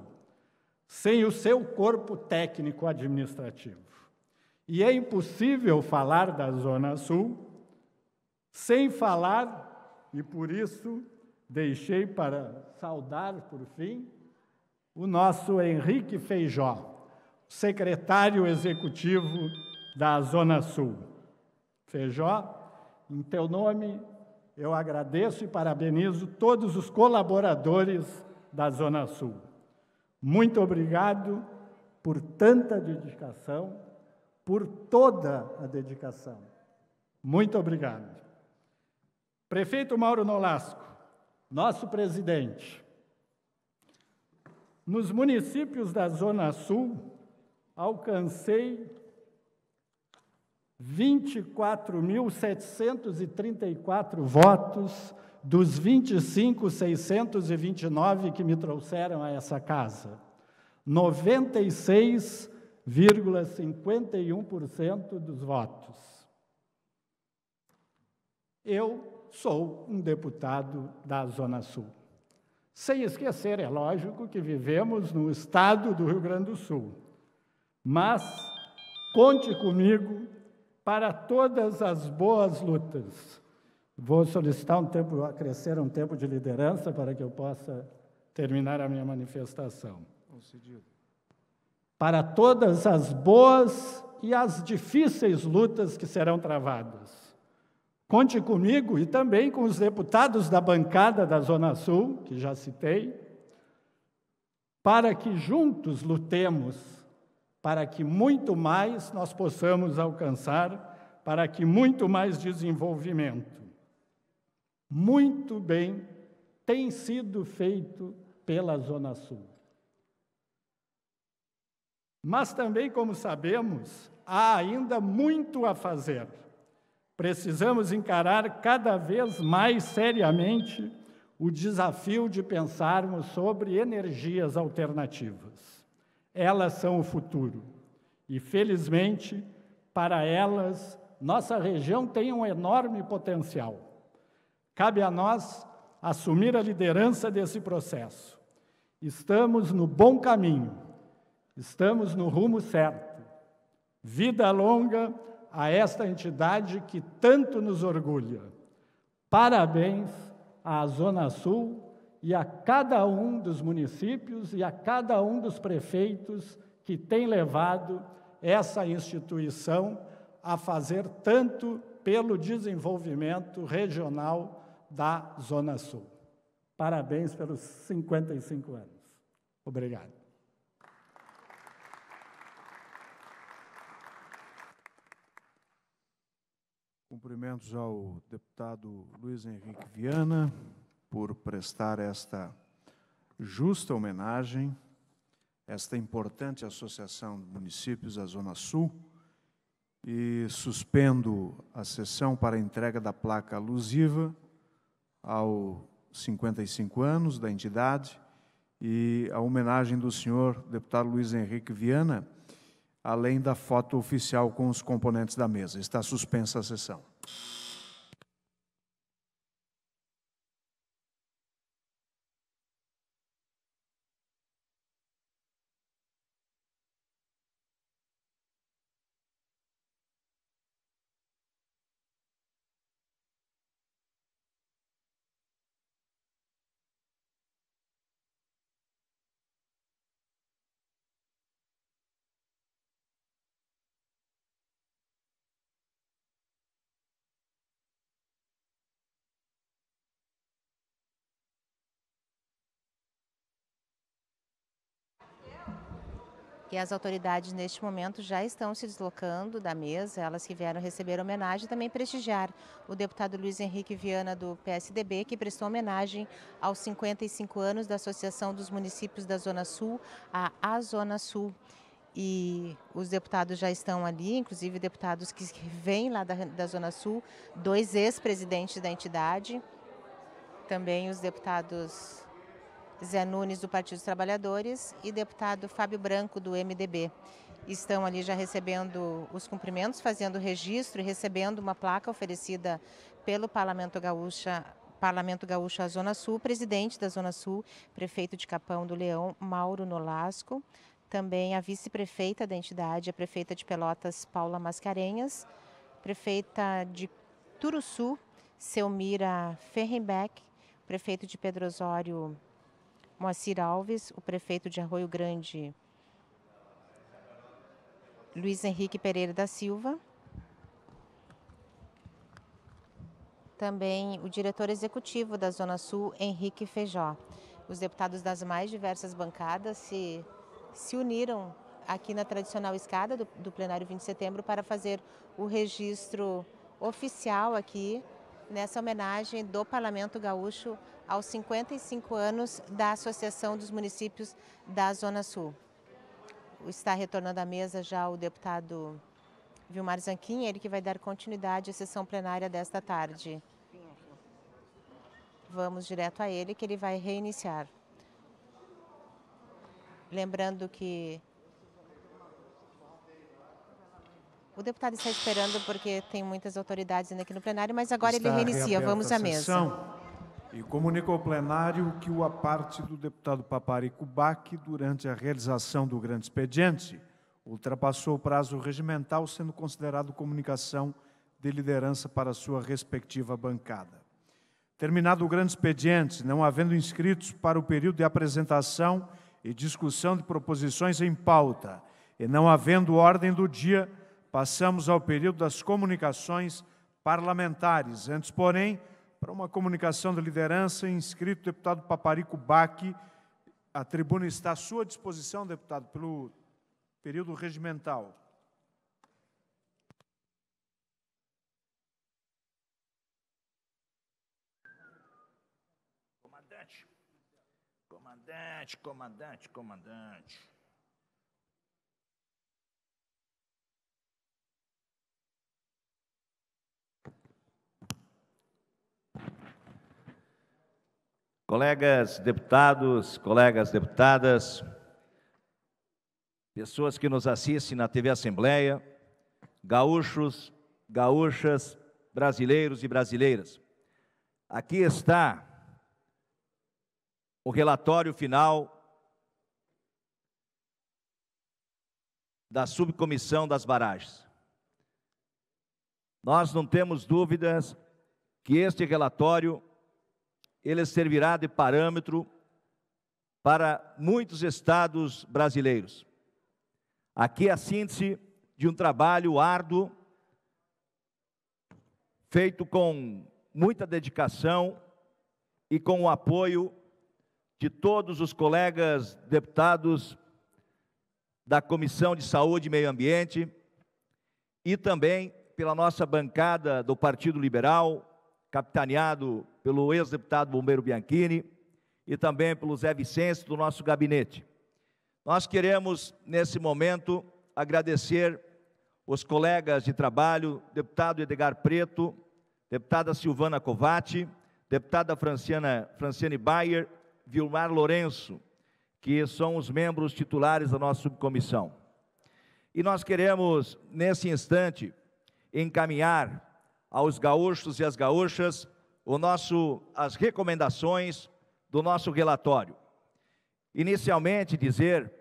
sem o seu corpo técnico administrativo. E é impossível falar da Zona Sul sem falar, e por isso deixei para saudar, por fim, o nosso Henrique Feijó, secretário executivo da Zona Sul. Feijó, em teu nome, eu agradeço e parabenizo todos os colaboradores da Zona Sul. Muito obrigado por tanta dedicação por toda a dedicação. Muito obrigado. Prefeito Mauro Nolasco, nosso presidente. Nos municípios da Zona Sul, alcancei 24.734 votos dos 25.629 que me trouxeram a essa casa. 96 0,51% dos votos. Eu sou um deputado da Zona Sul. Sem esquecer, é lógico, que vivemos no estado do Rio Grande do Sul. Mas conte comigo para todas as boas lutas. Vou solicitar um tempo, acrescer um tempo de liderança para que eu possa terminar a minha manifestação. Concedido para todas as boas e as difíceis lutas que serão travadas. Conte comigo e também com os deputados da bancada da Zona Sul, que já citei, para que juntos lutemos, para que muito mais nós possamos alcançar, para que muito mais desenvolvimento. Muito bem tem sido feito pela Zona Sul. Mas também, como sabemos, há ainda muito a fazer. Precisamos encarar cada vez mais seriamente o desafio de pensarmos sobre energias alternativas. Elas são o futuro. E, felizmente, para elas, nossa região tem um enorme potencial. Cabe a nós assumir a liderança desse processo. Estamos no bom caminho Estamos no rumo certo. Vida longa a esta entidade que tanto nos orgulha. Parabéns à Zona Sul e a cada um dos municípios e a cada um dos prefeitos que tem levado essa instituição a fazer tanto pelo desenvolvimento regional da Zona Sul. Parabéns pelos 55 anos. Obrigado. Cumprimentos ao deputado Luiz Henrique Viana por prestar esta justa homenagem, esta importante associação de municípios da Zona Sul, e suspendo a sessão para a entrega da placa alusiva aos 55 anos da entidade e a homenagem do senhor deputado Luiz Henrique Viana além da foto oficial com os componentes da mesa. Está suspensa a sessão. E as autoridades, neste momento, já estão se deslocando da mesa, elas que vieram receber homenagem e também prestigiar o deputado Luiz Henrique Viana, do PSDB, que prestou homenagem aos 55 anos da Associação dos Municípios da Zona Sul, a Zona Sul e os deputados já estão ali, inclusive deputados que vêm lá da, da Zona Sul, dois ex-presidentes da entidade, também os deputados Zé Nunes, do Partido dos Trabalhadores, e deputado Fábio Branco, do MDB. Estão ali já recebendo os cumprimentos, fazendo registro e recebendo uma placa oferecida pelo Parlamento Gaúcha Parlamento Gaúcho à Zona Sul, presidente da Zona Sul, prefeito de Capão do Leão, Mauro Nolasco, também a vice-prefeita da entidade, a prefeita de Pelotas, Paula Mascarenhas, prefeita de Turuçu, Selmira Ferrenbeck, prefeito de Pedro Osório, Moacir Alves, o prefeito de Arroio Grande, Luiz Henrique Pereira da Silva, também o diretor executivo da Zona Sul, Henrique Feijó. Os deputados das mais diversas bancadas se, se uniram aqui na tradicional escada do, do plenário 20 de setembro para fazer o registro oficial aqui nessa homenagem do Parlamento Gaúcho aos 55 anos da Associação dos Municípios da Zona Sul. Está retornando à mesa já o deputado Vilmar Zanquim, ele que vai dar continuidade à sessão plenária desta tarde. Vamos direto a ele, que ele vai reiniciar. Lembrando que O deputado está esperando porque tem muitas autoridades ainda aqui no plenário, mas agora está ele reinicia. Vamos à mesa. E comunica ao plenário que o aparte do deputado Paparico Baque, durante a realização do grande expediente ultrapassou o prazo regimental, sendo considerado comunicação de liderança para sua respectiva bancada. Terminado o grande expediente, não havendo inscritos para o período de apresentação e discussão de proposições em pauta, e não havendo ordem do dia, passamos ao período das comunicações parlamentares. Antes, porém, para uma comunicação da liderança, inscrito o deputado Paparico Baque, a tribuna está à sua disposição, deputado, pelo período regimental. Comandante, comandante, comandante, comandante. Colegas deputados, colegas deputadas, pessoas que nos assistem na TV Assembleia, gaúchos, gaúchas, brasileiros e brasileiras. Aqui está o relatório final da subcomissão das barragens. Nós não temos dúvidas que este relatório ele servirá de parâmetro para muitos estados brasileiros. Aqui é a síntese de um trabalho árduo, feito com muita dedicação e com o apoio de todos os colegas deputados da Comissão de Saúde e Meio Ambiente e também pela nossa bancada do Partido Liberal, capitaneado pelo ex-deputado Bombeiro Bianchini e também pelo Zé Vicente do nosso gabinete. Nós queremos, nesse momento, agradecer os colegas de trabalho, deputado Edgar Preto, deputada Silvana Covati, deputada Franciana, Franciane Bayer, Vilmar Lourenço, que são os membros titulares da nossa subcomissão. E nós queremos, nesse instante, encaminhar aos gaúchos e às gaúchas o nosso, as recomendações do nosso relatório. Inicialmente, dizer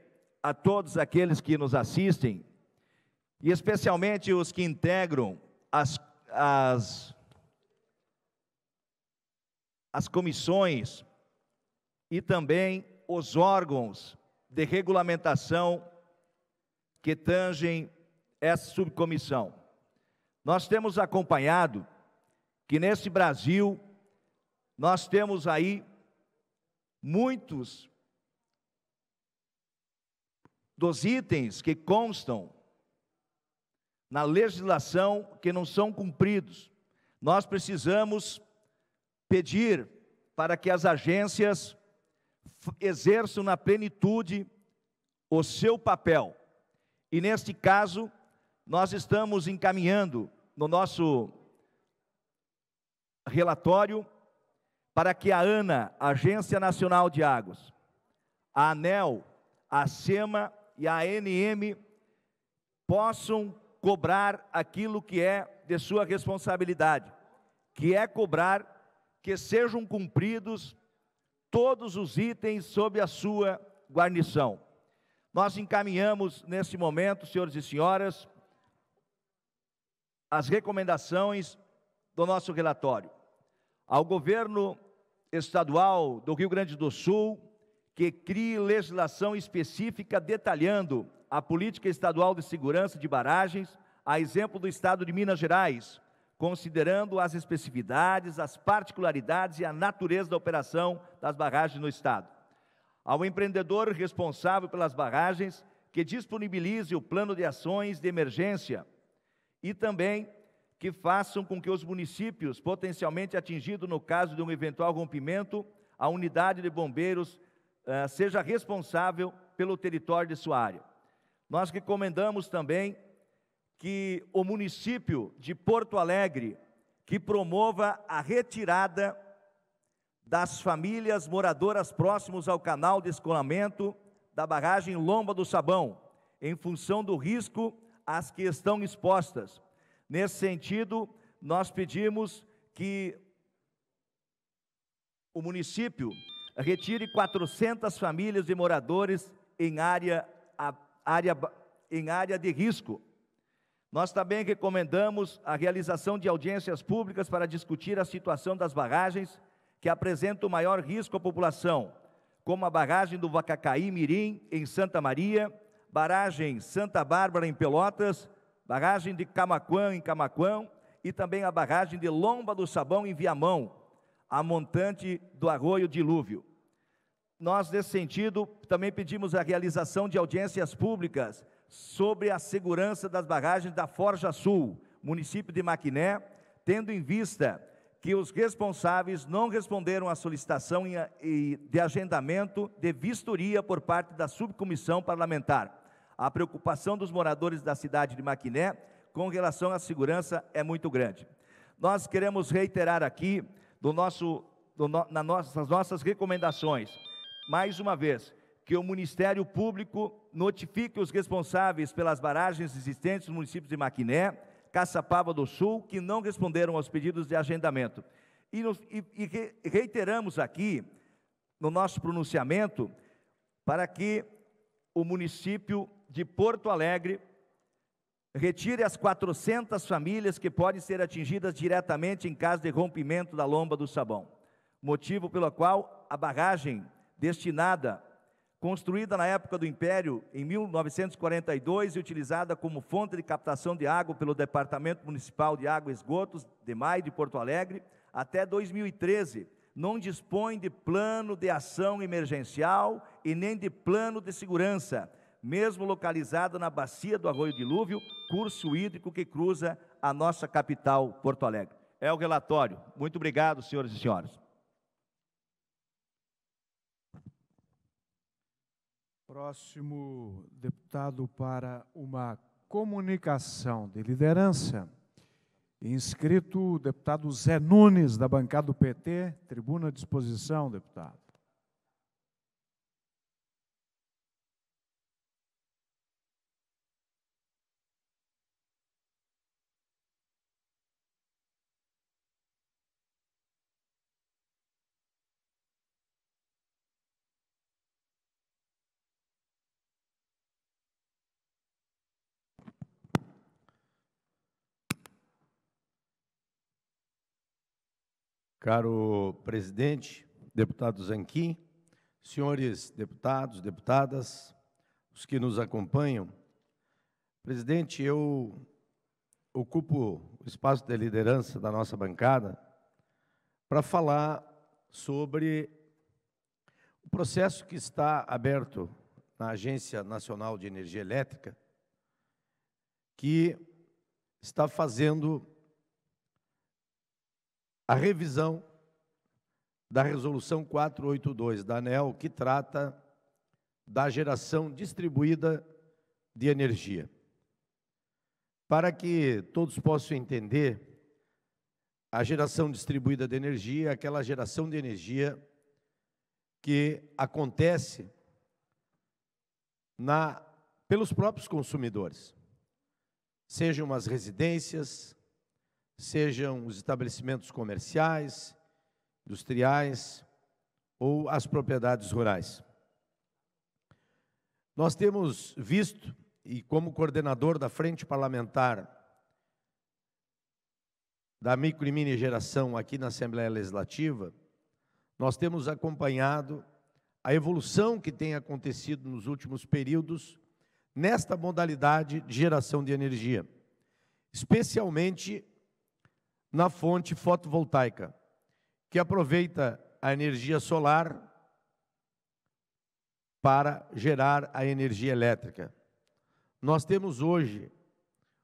a todos aqueles que nos assistem, e especialmente os que integram as, as, as comissões e também os órgãos de regulamentação que tangem essa subcomissão. Nós temos acompanhado que nesse Brasil nós temos aí muitos dos itens que constam na legislação que não são cumpridos. Nós precisamos pedir para que as agências exerçam na plenitude o seu papel. E neste caso, nós estamos encaminhando no nosso relatório para que a ANA, Agência Nacional de Águas, a ANEL, a SEMA e a ANM possam cobrar aquilo que é de sua responsabilidade, que é cobrar que sejam cumpridos todos os itens sob a sua guarnição. Nós encaminhamos nesse momento, senhores e senhoras, as recomendações do nosso relatório ao governo estadual do Rio Grande do Sul que crie legislação específica detalhando a política estadual de segurança de barragens, a exemplo do estado de Minas Gerais, considerando as especificidades, as particularidades e a natureza da operação das barragens no estado. Ao empreendedor responsável pelas barragens que disponibilize o plano de ações de emergência e também que façam com que os municípios potencialmente atingidos no caso de um eventual rompimento, a unidade de bombeiros uh, seja responsável pelo território de sua área. Nós recomendamos também que o município de Porto Alegre que promova a retirada das famílias moradoras próximos ao canal de escoamento da barragem Lomba do Sabão, em função do risco às que estão expostas, Nesse sentido, nós pedimos que o município retire 400 famílias e moradores em área, área, em área de risco. Nós também recomendamos a realização de audiências públicas para discutir a situação das barragens que apresentam maior risco à população, como a barragem do Vacacaí Mirim, em Santa Maria, barragem Santa Bárbara, em Pelotas, barragem de Camaquã, em Camaquã, e também a barragem de Lomba do Sabão, em Viamão, a montante do Arroio Dilúvio. Nós, nesse sentido, também pedimos a realização de audiências públicas sobre a segurança das barragens da Forja Sul, município de Maquiné, tendo em vista que os responsáveis não responderam à solicitação de agendamento de vistoria por parte da subcomissão parlamentar a preocupação dos moradores da cidade de Maquiné com relação à segurança é muito grande. Nós queremos reiterar aqui do nosso, do no, na nossa, nas nossas recomendações, mais uma vez, que o Ministério Público notifique os responsáveis pelas barragens existentes nos municípios de Maquiné, Caçapava do Sul, que não responderam aos pedidos de agendamento. E, nos, e, e reiteramos aqui, no nosso pronunciamento, para que o município de Porto Alegre retire as 400 famílias que podem ser atingidas diretamente em caso de rompimento da lomba do sabão. Motivo pelo qual a barragem destinada, construída na época do Império, em 1942, e utilizada como fonte de captação de água pelo Departamento Municipal de Água e Esgotos, de Maio de Porto Alegre, até 2013, não dispõe de plano de ação emergencial e nem de plano de segurança mesmo localizada na bacia do Arroio Dilúvio, curso hídrico que cruza a nossa capital, Porto Alegre. É o relatório. Muito obrigado, senhoras e senhores. Próximo deputado para uma comunicação de liderança. Inscrito o deputado Zé Nunes, da bancada do PT. Tribuna à disposição, deputado. Caro presidente, deputado Zanquim, senhores deputados, deputadas, os que nos acompanham, presidente, eu ocupo o espaço de liderança da nossa bancada para falar sobre o processo que está aberto na Agência Nacional de Energia Elétrica, que está fazendo a revisão da resolução 482 da ANEL, que trata da geração distribuída de energia. Para que todos possam entender, a geração distribuída de energia é aquela geração de energia que acontece na, pelos próprios consumidores, sejam as residências, sejam os estabelecimentos comerciais, industriais ou as propriedades rurais. Nós temos visto, e como coordenador da Frente Parlamentar da Micro e Mini Geração aqui na Assembleia Legislativa, nós temos acompanhado a evolução que tem acontecido nos últimos períodos nesta modalidade de geração de energia, especialmente na fonte fotovoltaica, que aproveita a energia solar para gerar a energia elétrica. Nós temos hoje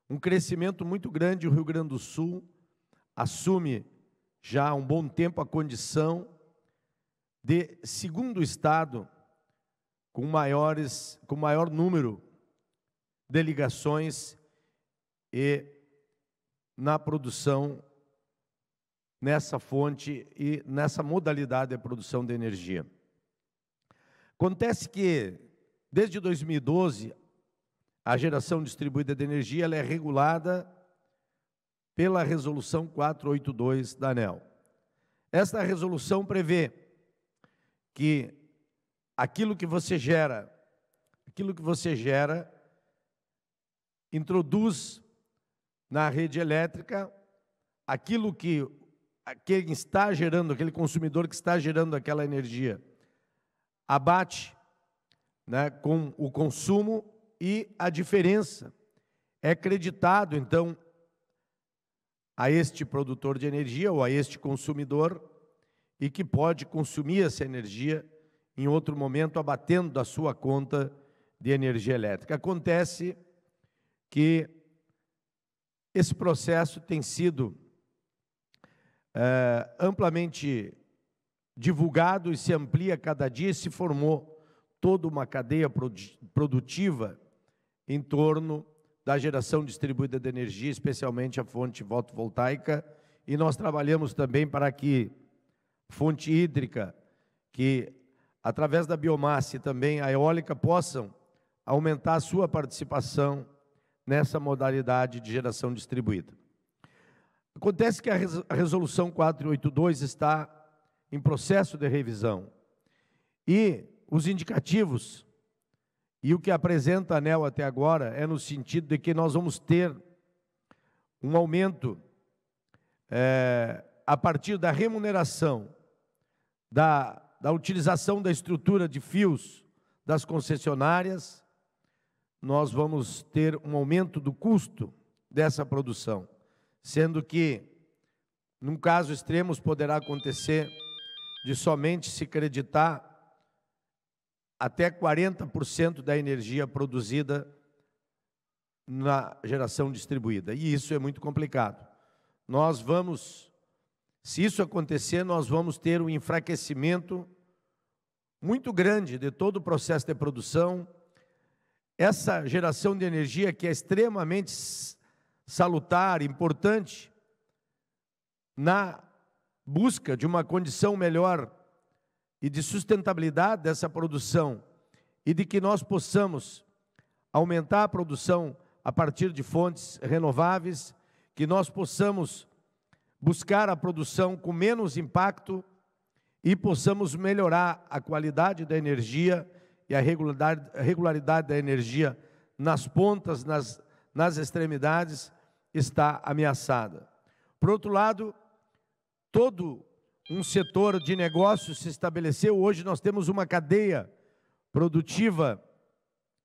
um crescimento muito grande. O Rio Grande do Sul assume já há um bom tempo a condição de segundo estado com maiores com maior número de ligações e na produção nessa fonte e nessa modalidade de produção de energia. Acontece que, desde 2012, a geração distribuída de energia é regulada pela Resolução 482 da ANEL. Esta resolução prevê que aquilo que você gera, aquilo que você gera, introduz na rede elétrica aquilo que aquele que está gerando, aquele consumidor que está gerando aquela energia, abate né, com o consumo e a diferença é creditado, então, a este produtor de energia ou a este consumidor e que pode consumir essa energia em outro momento, abatendo da sua conta de energia elétrica. Acontece que esse processo tem sido é, amplamente divulgado e se amplia cada dia, se formou toda uma cadeia produtiva em torno da geração distribuída de energia, especialmente a fonte fotovoltaica, e nós trabalhamos também para que fonte hídrica, que através da biomassa e também a eólica possam aumentar a sua participação nessa modalidade de geração distribuída. Acontece que a resolução 482 está em processo de revisão. E os indicativos e o que apresenta a ANEL até agora é no sentido de que nós vamos ter um aumento é, a partir da remuneração, da, da utilização da estrutura de fios das concessionárias, nós vamos ter um aumento do custo dessa produção sendo que, num caso extremo, poderá acontecer de somente se acreditar até 40% da energia produzida na geração distribuída. E isso é muito complicado. Nós vamos, se isso acontecer, nós vamos ter um enfraquecimento muito grande de todo o processo de produção. Essa geração de energia que é extremamente salutar, importante, na busca de uma condição melhor e de sustentabilidade dessa produção e de que nós possamos aumentar a produção a partir de fontes renováveis, que nós possamos buscar a produção com menos impacto e possamos melhorar a qualidade da energia e a regularidade, a regularidade da energia nas pontas, nas, nas extremidades está ameaçada. Por outro lado, todo um setor de negócios se estabeleceu. Hoje nós temos uma cadeia produtiva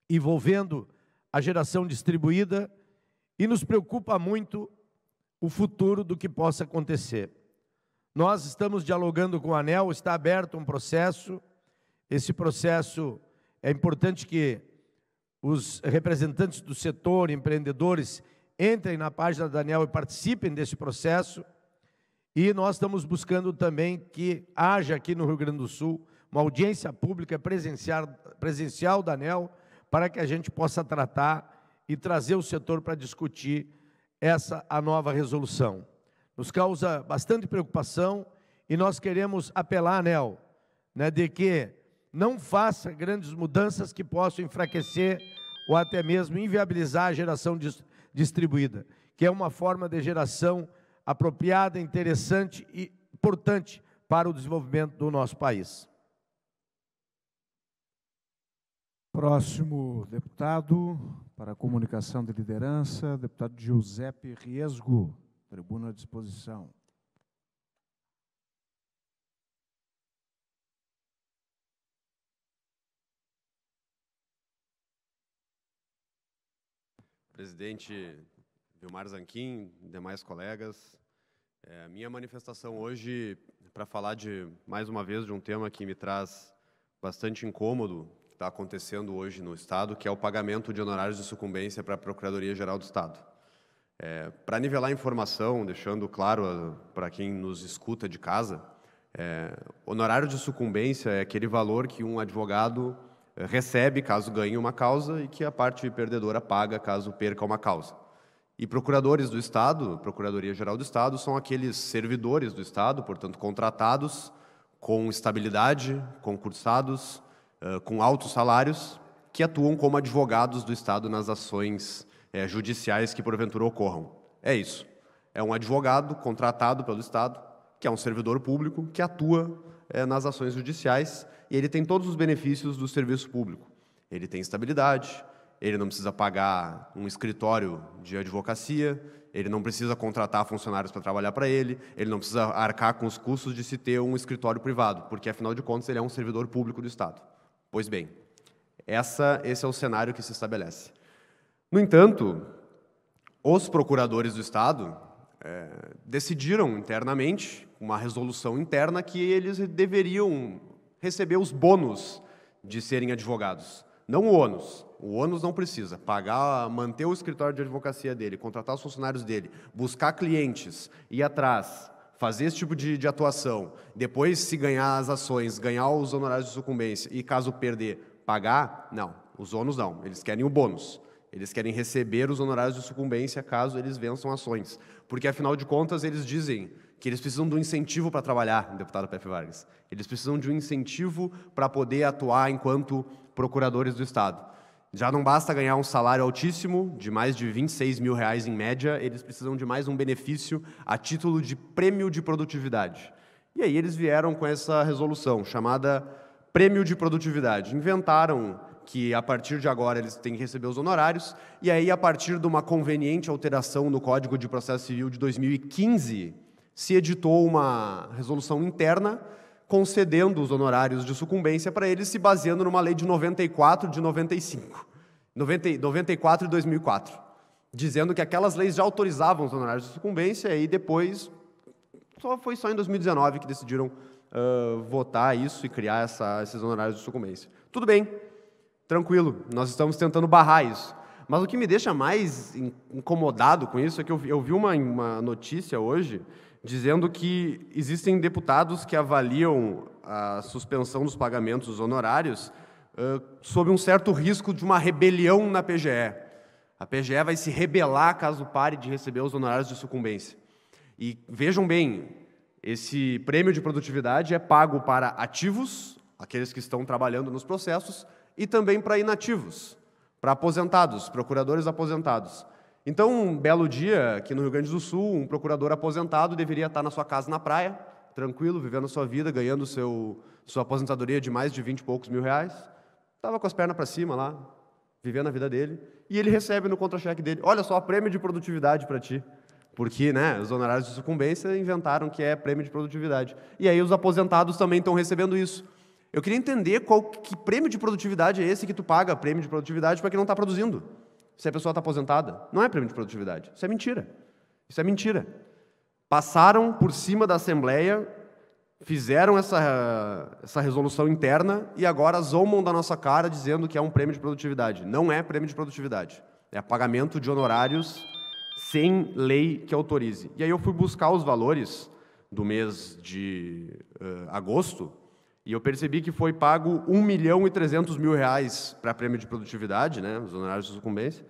envolvendo a geração distribuída e nos preocupa muito o futuro do que possa acontecer. Nós estamos dialogando com o ANEL, está aberto um processo. Esse processo é importante que os representantes do setor, empreendedores entrem na página da Daniel e participem desse processo. E nós estamos buscando também que haja aqui no Rio Grande do Sul uma audiência pública presencial, presencial da ANEL, para que a gente possa tratar e trazer o setor para discutir essa a nova resolução. Nos causa bastante preocupação e nós queremos apelar à ANEL, né, de que não faça grandes mudanças que possam enfraquecer ou até mesmo inviabilizar a geração de distribuída, que é uma forma de geração apropriada, interessante e importante para o desenvolvimento do nosso país. Próximo deputado para a comunicação de liderança, deputado Giuseppe Riesgo, tribuna à disposição. presidente Vilmar Zanquim, demais colegas. É, minha manifestação hoje é para falar de mais uma vez de um tema que me traz bastante incômodo que está acontecendo hoje no Estado, que é o pagamento de honorários de sucumbência para a Procuradoria Geral do Estado. É, para nivelar a informação, deixando claro ah, para quem nos escuta de casa, é, honorário de sucumbência é aquele valor que um advogado recebe caso ganhe uma causa e que a parte perdedora paga caso perca uma causa. E procuradores do Estado, Procuradoria Geral do Estado, são aqueles servidores do Estado, portanto, contratados com estabilidade, concursados, eh, com altos salários, que atuam como advogados do Estado nas ações eh, judiciais que porventura ocorram. É isso. É um advogado contratado pelo Estado, que é um servidor público, que atua eh, nas ações judiciais e ele tem todos os benefícios do serviço público. Ele tem estabilidade, ele não precisa pagar um escritório de advocacia, ele não precisa contratar funcionários para trabalhar para ele, ele não precisa arcar com os custos de se ter um escritório privado, porque afinal de contas ele é um servidor público do Estado. Pois bem, essa, esse é o cenário que se estabelece. No entanto, os procuradores do Estado é, decidiram internamente, uma resolução interna, que eles deveriam receber os bônus de serem advogados, não o ônus. O ônus não precisa pagar, manter o escritório de advocacia dele, contratar os funcionários dele, buscar clientes, ir atrás, fazer esse tipo de, de atuação, depois se ganhar as ações, ganhar os honorários de sucumbência e caso perder, pagar? Não, os ônus não, eles querem o bônus. Eles querem receber os honorários de sucumbência caso eles vençam ações, porque afinal de contas eles dizem que eles precisam de um incentivo para trabalhar, deputado Pepe Vargas. Eles precisam de um incentivo para poder atuar enquanto procuradores do Estado. Já não basta ganhar um salário altíssimo, de mais de 26 mil reais em média, eles precisam de mais um benefício a título de prêmio de produtividade. E aí eles vieram com essa resolução chamada prêmio de produtividade. Inventaram que a partir de agora eles têm que receber os honorários, e aí, a partir de uma conveniente alteração no Código de Processo Civil de 2015, se editou uma resolução interna concedendo os honorários de sucumbência para eles, se baseando numa lei de 94 de 95, 90, 94 2004, dizendo que aquelas leis já autorizavam os honorários de sucumbência e depois só foi só em 2019 que decidiram uh, votar isso e criar essa, esses honorários de sucumbência. Tudo bem, tranquilo, nós estamos tentando barrar isso. Mas o que me deixa mais incomodado com isso é que eu, eu vi uma, uma notícia hoje dizendo que existem deputados que avaliam a suspensão dos pagamentos dos honorários uh, sob um certo risco de uma rebelião na PGE. A PGE vai se rebelar caso pare de receber os honorários de sucumbência. E vejam bem, esse prêmio de produtividade é pago para ativos, aqueles que estão trabalhando nos processos, e também para inativos, para aposentados, procuradores aposentados. Então, um belo dia, aqui no Rio Grande do Sul, um procurador aposentado deveria estar na sua casa na praia, tranquilo, vivendo a sua vida, ganhando seu, sua aposentadoria de mais de 20 e poucos mil reais. Estava com as pernas para cima lá, vivendo a vida dele. E ele recebe no contra-cheque dele: Olha só, prêmio de produtividade para ti. Porque né, os honorários de sucumbência inventaram que é prêmio de produtividade. E aí os aposentados também estão recebendo isso. Eu queria entender qual que prêmio de produtividade é esse que tu paga prêmio de produtividade para quem não está produzindo se a pessoa está aposentada. Não é prêmio de produtividade. Isso é mentira. Isso é mentira. Passaram por cima da Assembleia, fizeram essa, essa resolução interna e agora zombam da nossa cara dizendo que é um prêmio de produtividade. Não é prêmio de produtividade. É pagamento de honorários sem lei que autorize. E aí eu fui buscar os valores do mês de uh, agosto e eu percebi que foi pago 1 milhão e 300 mil reais para prêmio de produtividade, né, os honorários de sucumbência.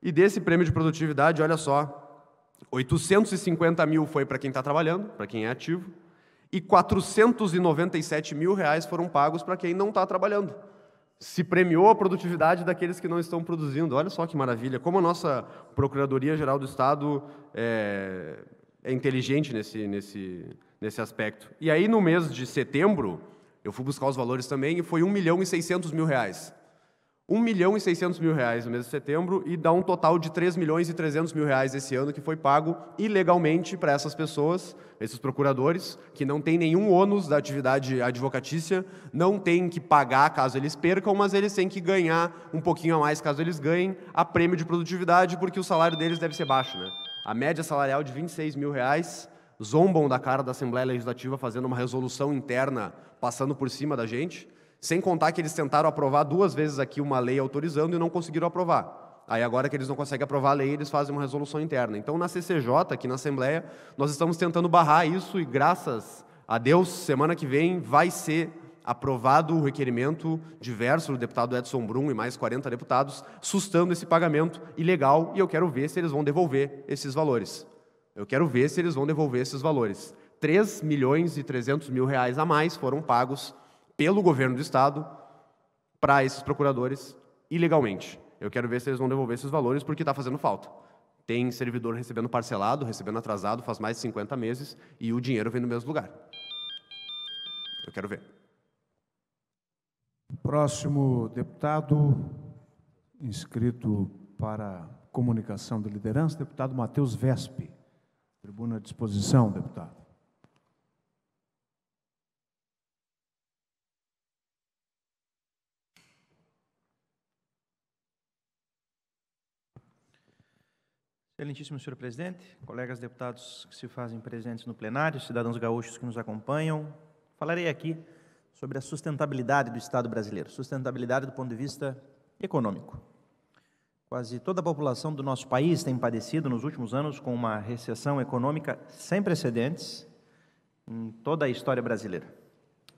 E desse prêmio de produtividade, olha só, 850 mil foi para quem está trabalhando, para quem é ativo, e 497 mil reais foram pagos para quem não está trabalhando. Se premiou a produtividade daqueles que não estão produzindo. Olha só que maravilha, como a nossa Procuradoria-Geral do Estado é, é inteligente nesse, nesse, nesse aspecto. E aí, no mês de setembro, eu fui buscar os valores também e foi 1 milhão e 600 mil reais. 1 milhão e 600 mil reais no mês de setembro e dá um total de 3 milhões e 300 mil reais esse ano que foi pago ilegalmente para essas pessoas, esses procuradores, que não tem nenhum ônus da atividade advocatícia, não tem que pagar caso eles percam, mas eles têm que ganhar um pouquinho a mais caso eles ganhem a prêmio de produtividade, porque o salário deles deve ser baixo. Né? A média salarial de 26 mil reais zombam da cara da Assembleia Legislativa fazendo uma resolução interna, passando por cima da gente, sem contar que eles tentaram aprovar duas vezes aqui uma lei autorizando e não conseguiram aprovar. Aí agora que eles não conseguem aprovar a lei, eles fazem uma resolução interna. Então na CCJ, aqui na Assembleia, nós estamos tentando barrar isso e graças a Deus, semana que vem vai ser aprovado o requerimento diverso do deputado Edson Brum e mais 40 deputados, sustando esse pagamento ilegal, e eu quero ver se eles vão devolver esses valores. Eu quero ver se eles vão devolver esses valores. 3 milhões e 300 mil reais a mais foram pagos pelo governo do Estado para esses procuradores ilegalmente. Eu quero ver se eles vão devolver esses valores porque está fazendo falta. Tem servidor recebendo parcelado, recebendo atrasado, faz mais de 50 meses e o dinheiro vem no mesmo lugar. Eu quero ver. Próximo deputado inscrito para comunicação de liderança, deputado Matheus Vespe. Tribuna à disposição, deputado. Excelentíssimo senhor presidente, colegas deputados que se fazem presentes no plenário, cidadãos gaúchos que nos acompanham, falarei aqui sobre a sustentabilidade do Estado brasileiro, sustentabilidade do ponto de vista econômico. Quase toda a população do nosso país tem padecido nos últimos anos com uma recessão econômica sem precedentes em toda a história brasileira.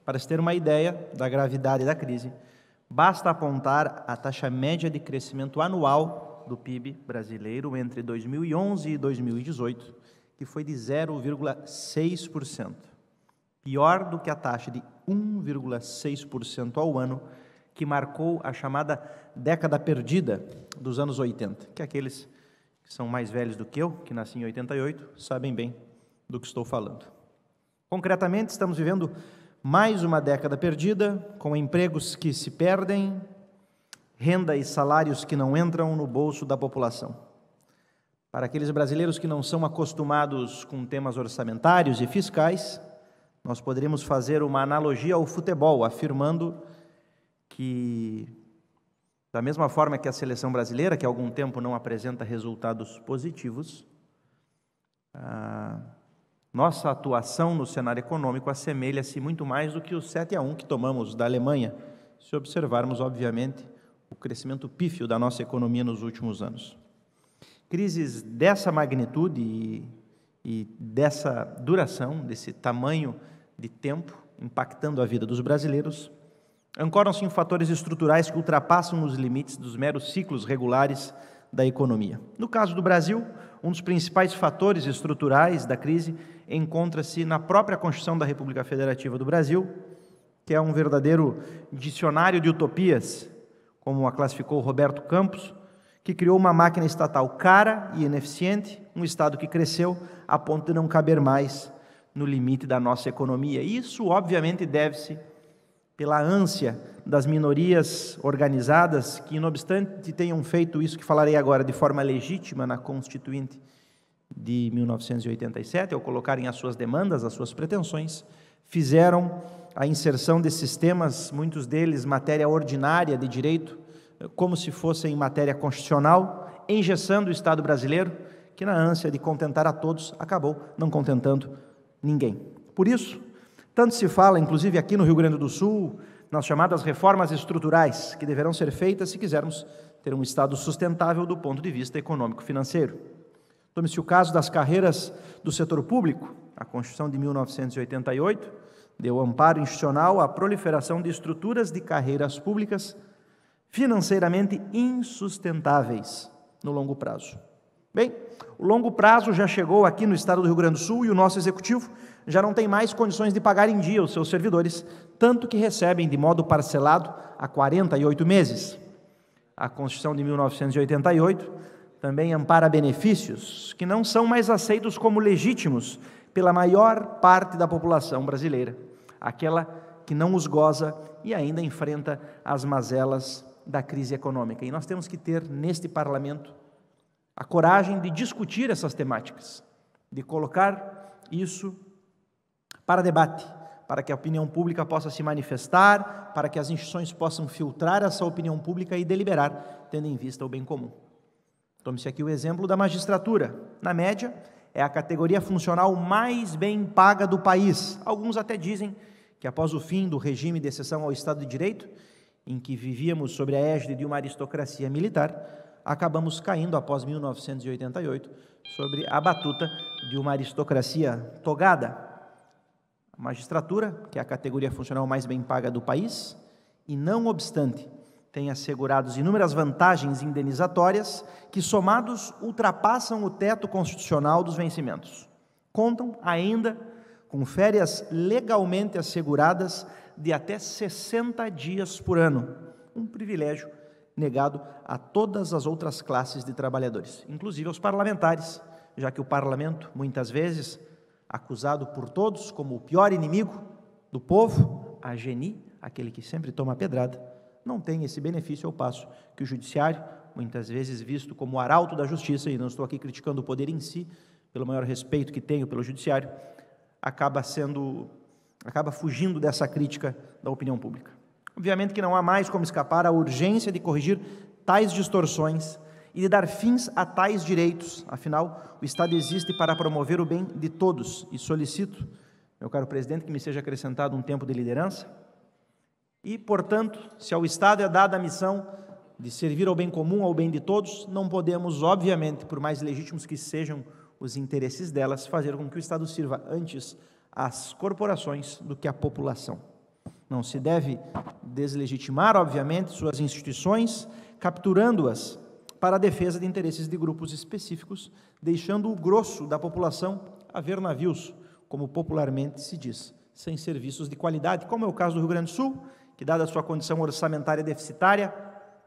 Para se ter uma ideia da gravidade da crise, basta apontar a taxa média de crescimento anual do PIB brasileiro entre 2011 e 2018, que foi de 0,6%, pior do que a taxa de 1,6% ao ano que marcou a chamada década perdida dos anos 80, que é aqueles que são mais velhos do que eu, que nasci em 88, sabem bem do que estou falando. Concretamente, estamos vivendo mais uma década perdida, com empregos que se perdem, renda e salários que não entram no bolso da população. Para aqueles brasileiros que não são acostumados com temas orçamentários e fiscais, nós poderíamos fazer uma analogia ao futebol, afirmando que, da mesma forma que a seleção brasileira, que há algum tempo não apresenta resultados positivos, nossa atuação no cenário econômico assemelha-se muito mais do que o 7 a 1 que tomamos da Alemanha, se observarmos, obviamente, o crescimento pífio da nossa economia nos últimos anos. Crises dessa magnitude e, e dessa duração, desse tamanho de tempo, impactando a vida dos brasileiros, Ancoram-se em fatores estruturais que ultrapassam os limites dos meros ciclos regulares da economia. No caso do Brasil, um dos principais fatores estruturais da crise encontra-se na própria Constituição da República Federativa do Brasil, que é um verdadeiro dicionário de utopias, como a classificou Roberto Campos, que criou uma máquina estatal cara e ineficiente, um Estado que cresceu a ponto de não caber mais no limite da nossa economia. Isso, obviamente, deve-se pela ânsia das minorias organizadas, que, não obstante tenham feito isso que falarei agora de forma legítima na Constituinte de 1987, ao colocarem as suas demandas, as suas pretensões, fizeram a inserção desses temas, muitos deles matéria ordinária de direito, como se fossem matéria constitucional, engessando o Estado brasileiro, que na ânsia de contentar a todos acabou não contentando ninguém. Por isso, tanto se fala, inclusive aqui no Rio Grande do Sul, nas chamadas reformas estruturais, que deverão ser feitas se quisermos ter um Estado sustentável do ponto de vista econômico-financeiro. Tome-se o caso das carreiras do setor público. A Constituição de 1988 deu amparo institucional à proliferação de estruturas de carreiras públicas financeiramente insustentáveis no longo prazo. Bem, o longo prazo já chegou aqui no estado do Rio Grande do Sul e o nosso executivo já não têm mais condições de pagar em dia os seus servidores, tanto que recebem de modo parcelado a 48 meses. A Constituição de 1988 também ampara benefícios que não são mais aceitos como legítimos pela maior parte da população brasileira, aquela que não os goza e ainda enfrenta as mazelas da crise econômica. E nós temos que ter neste parlamento a coragem de discutir essas temáticas, de colocar isso para debate, para que a opinião pública possa se manifestar, para que as instituições possam filtrar essa opinião pública e deliberar, tendo em vista o bem comum. Tome-se aqui o exemplo da magistratura. Na média, é a categoria funcional mais bem paga do país. Alguns até dizem que após o fim do regime de exceção ao Estado de Direito, em que vivíamos sobre a égide de uma aristocracia militar, acabamos caindo após 1988 sobre a batuta de uma aristocracia togada magistratura, que é a categoria funcional mais bem paga do país, e não obstante, tem assegurados inúmeras vantagens indenizatórias que, somados, ultrapassam o teto constitucional dos vencimentos. Contam ainda com férias legalmente asseguradas de até 60 dias por ano, um privilégio negado a todas as outras classes de trabalhadores, inclusive aos parlamentares, já que o parlamento, muitas vezes, acusado por todos como o pior inimigo do povo, a geni, aquele que sempre toma pedrada, não tem esse benefício ao passo que o judiciário, muitas vezes visto como arauto da justiça, e não estou aqui criticando o poder em si, pelo maior respeito que tenho pelo judiciário, acaba sendo acaba fugindo dessa crítica da opinião pública. Obviamente que não há mais como escapar à urgência de corrigir tais distorções e de dar fins a tais direitos. Afinal, o Estado existe para promover o bem de todos. E solicito, meu caro presidente, que me seja acrescentado um tempo de liderança. E, portanto, se ao Estado é dada a missão de servir ao bem comum, ao bem de todos, não podemos, obviamente, por mais legítimos que sejam os interesses delas, fazer com que o Estado sirva antes às corporações do que à população. Não se deve deslegitimar, obviamente, suas instituições, capturando-as para a defesa de interesses de grupos específicos, deixando o grosso da população a ver navios, como popularmente se diz, sem serviços de qualidade, como é o caso do Rio Grande do Sul, que, dada a sua condição orçamentária deficitária,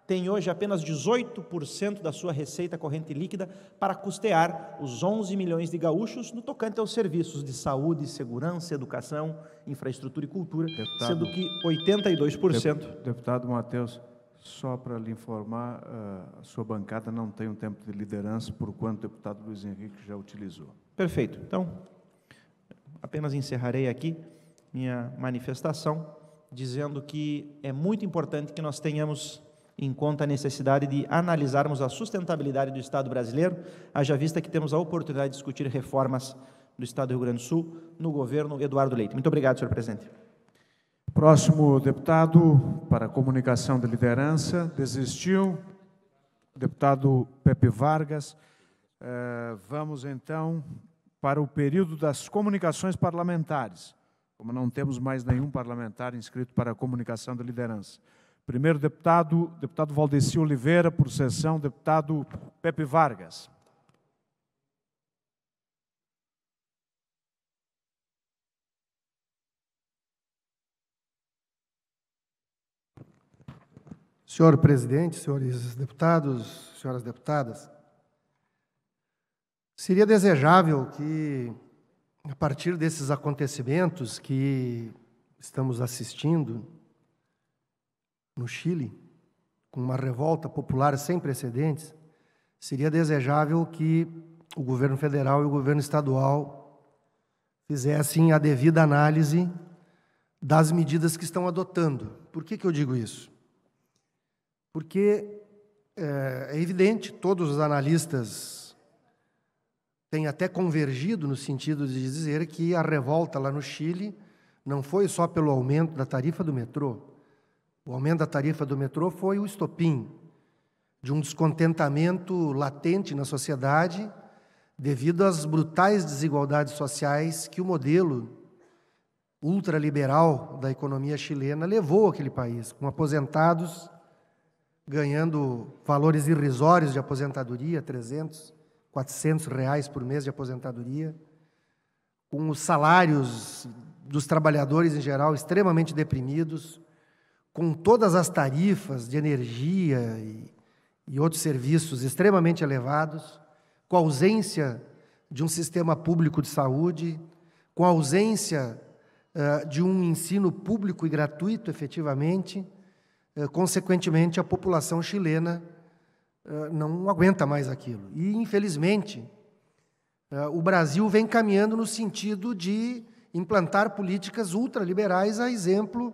tem hoje apenas 18% da sua receita corrente líquida para custear os 11 milhões de gaúchos no tocante aos serviços de saúde, segurança, educação, infraestrutura e cultura, deputado, sendo que 82%. Deputado Matheus, só para lhe informar, eh, a sua bancada não tem um tempo de liderança, por quanto o deputado Luiz Henrique já utilizou. Perfeito. Então, apenas encerrarei aqui minha manifestação, dizendo que é muito importante que nós tenhamos em conta a necessidade de analisarmos a sustentabilidade do Estado brasileiro, haja vista que temos a oportunidade de discutir reformas do Estado do Rio Grande do Sul no governo Eduardo Leite. Muito obrigado, senhor presidente. Próximo deputado para comunicação de liderança, desistiu, deputado Pepe Vargas. Uh, vamos então para o período das comunicações parlamentares, como não temos mais nenhum parlamentar inscrito para a comunicação de liderança. Primeiro deputado, deputado Valdeci Oliveira, por sessão, deputado Pepe Vargas. Senhor presidente, senhores deputados, senhoras deputadas, seria desejável que, a partir desses acontecimentos que estamos assistindo no Chile, com uma revolta popular sem precedentes, seria desejável que o governo federal e o governo estadual fizessem a devida análise das medidas que estão adotando. Por que, que eu digo isso? Porque é, é evidente, todos os analistas têm até convergido no sentido de dizer que a revolta lá no Chile não foi só pelo aumento da tarifa do metrô. O aumento da tarifa do metrô foi o estopim de um descontentamento latente na sociedade devido às brutais desigualdades sociais que o modelo ultraliberal da economia chilena levou aquele país, com aposentados ganhando valores irrisórios de aposentadoria, 300, 400 reais por mês de aposentadoria, com os salários dos trabalhadores em geral extremamente deprimidos, com todas as tarifas de energia e, e outros serviços extremamente elevados, com a ausência de um sistema público de saúde, com a ausência uh, de um ensino público e gratuito, efetivamente, é, consequentemente, a população chilena é, não aguenta mais aquilo. E, infelizmente, é, o Brasil vem caminhando no sentido de implantar políticas ultraliberais, a exemplo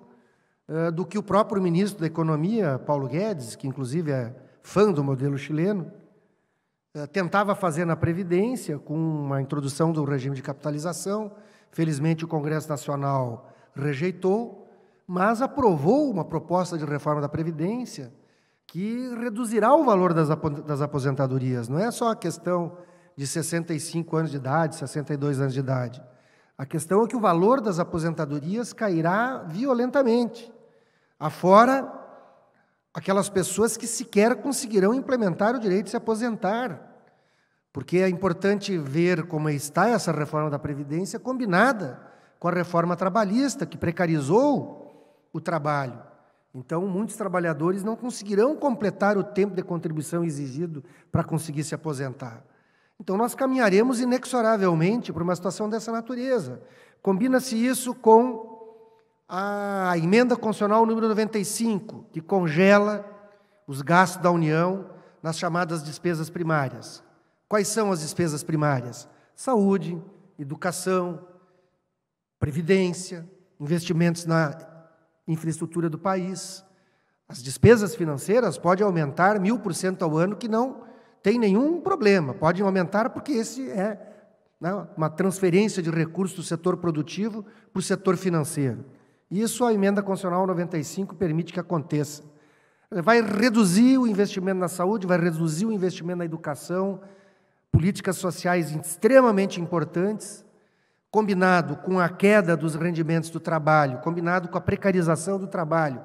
do que o próprio ministro da Economia, Paulo Guedes, que inclusive é fã do modelo chileno, tentava fazer na Previdência, com a introdução do regime de capitalização. Felizmente, o Congresso Nacional rejeitou, mas aprovou uma proposta de reforma da Previdência que reduzirá o valor das aposentadorias. Não é só a questão de 65 anos de idade, 62 anos de idade. A questão é que o valor das aposentadorias cairá violentamente, afora aquelas pessoas que sequer conseguirão implementar o direito de se aposentar. Porque é importante ver como está essa reforma da Previdência combinada com a reforma trabalhista, que precarizou o trabalho. Então, muitos trabalhadores não conseguirão completar o tempo de contribuição exigido para conseguir se aposentar. Então, nós caminharemos inexoravelmente para uma situação dessa natureza. Combina-se isso com a emenda constitucional número 95, que congela os gastos da União nas chamadas despesas primárias. Quais são as despesas primárias? Saúde, educação, previdência, investimentos na infraestrutura do país. As despesas financeiras podem aumentar mil por cento ao ano, que não tem nenhum problema. Podem aumentar porque esse é né, uma transferência de recursos do setor produtivo para o setor financeiro. Isso a emenda constitucional 95 permite que aconteça. Vai reduzir o investimento na saúde, vai reduzir o investimento na educação, políticas sociais extremamente importantes combinado com a queda dos rendimentos do trabalho, combinado com a precarização do trabalho.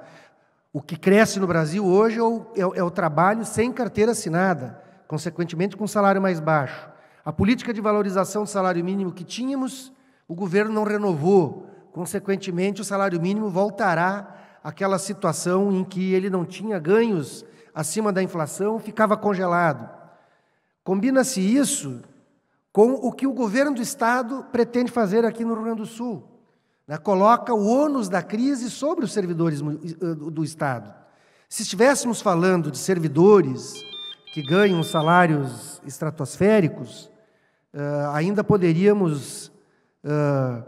O que cresce no Brasil hoje é o, é, é o trabalho sem carteira assinada, consequentemente com salário mais baixo. A política de valorização do salário mínimo que tínhamos, o governo não renovou. Consequentemente, o salário mínimo voltará àquela situação em que ele não tinha ganhos acima da inflação, ficava congelado. Combina-se isso com o que o governo do Estado pretende fazer aqui no Rio Grande do Sul. Né? Coloca o ônus da crise sobre os servidores eh, do Estado. Se estivéssemos falando de servidores que ganham salários estratosféricos, uh, ainda poderíamos uh,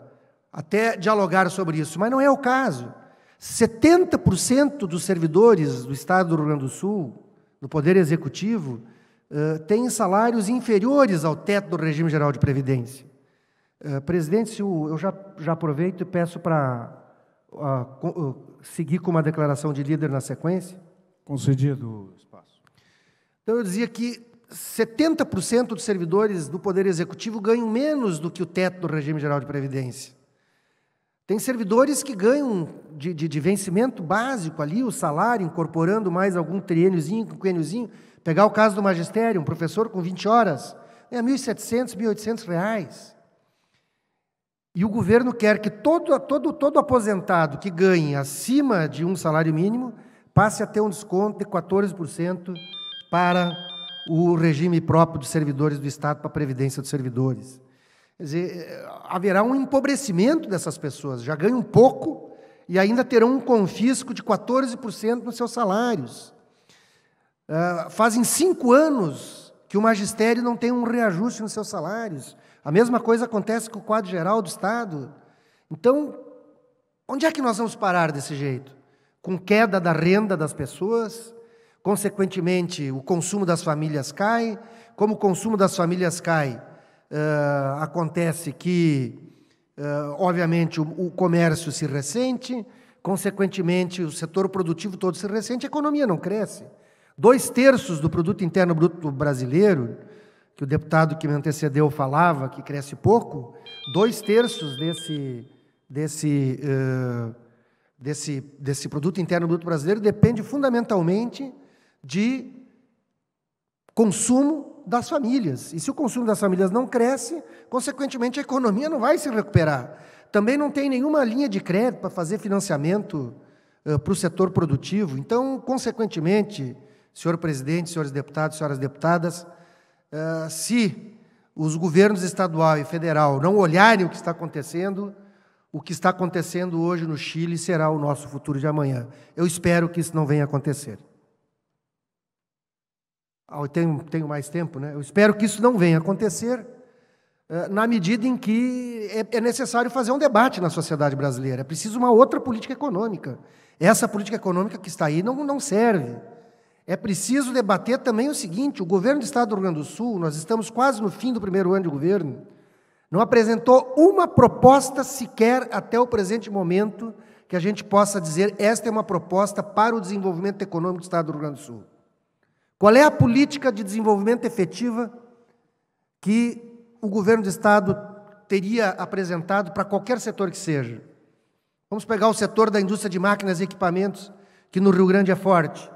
até dialogar sobre isso, mas não é o caso. 70% dos servidores do Estado do Rio Grande do Sul, do Poder Executivo, têm salários inferiores ao teto do regime geral de previdência. presidente, eu, já, aproveito e peço para seguir com uma declaração de líder na sequência. Concedido o espaço. Então, eu dizia que 70% dos servidores do Poder Executivo ganham menos do que o teto do regime geral de previdência. Tem servidores que ganham de, de, de vencimento básico ali, o salário, incorporando mais algum triêniozinho, quinquêniozinho, Pegar o caso do magistério, um professor com 20 horas, ganha né, 1.700, 1.800 reais. E o governo quer que todo, todo, todo aposentado que ganhe acima de um salário mínimo passe a ter um desconto de 14% para o regime próprio dos servidores do Estado, para a previdência dos servidores. Quer dizer, eh, haverá um empobrecimento dessas pessoas, já ganham pouco e ainda terão um confisco de 14% nos seus salários. Ah, fazem cinco anos que o magistério não tem um reajuste nos seus salários. A mesma coisa acontece com o quadro geral do Estado. Então, onde é que nós vamos parar desse jeito? Com queda da renda das pessoas, consequentemente, o consumo das famílias cai. Como o consumo das famílias cai, uh, acontece que, uh, obviamente, o, o comércio se ressente, consequentemente, o setor produtivo todo se ressente, a economia não cresce. Dois terços do produto interno bruto brasileiro, que o deputado que me antecedeu falava que cresce pouco, dois terços desse, desse, uh, desse, desse produto interno bruto brasileiro depende fundamentalmente de consumo das famílias. E se o consumo das famílias não cresce, consequentemente a economia não vai se recuperar. Também não tem nenhuma linha de crédito para fazer financiamento uh, para o setor produtivo. Então, consequentemente, Senhor presidente, senhores deputados, senhoras deputadas, eh, se os governos estadual e federal não olharem o que está acontecendo, o que está acontecendo hoje no Chile será o nosso futuro de amanhã. Eu espero que isso não venha a acontecer. Ah, eu tenho, tenho, mais tempo, né? Eu espero que isso não venha a acontecer eh, na medida em que é, é, necessário fazer um debate na sociedade brasileira. É preciso uma outra política econômica. Essa política econômica que está aí não, não serve. É preciso debater também o seguinte: o governo do Estado do Rio Grande do Sul, nós estamos quase no fim do primeiro ano de governo, não apresentou uma proposta sequer até o presente momento que a gente possa dizer esta é uma proposta para o desenvolvimento econômico do Estado do Rio Grande do Sul. Qual é a política de desenvolvimento efetiva que o governo do Estado teria apresentado para qualquer setor que seja? Vamos pegar o setor da indústria de máquinas e equipamentos, que no Rio Grande é forte.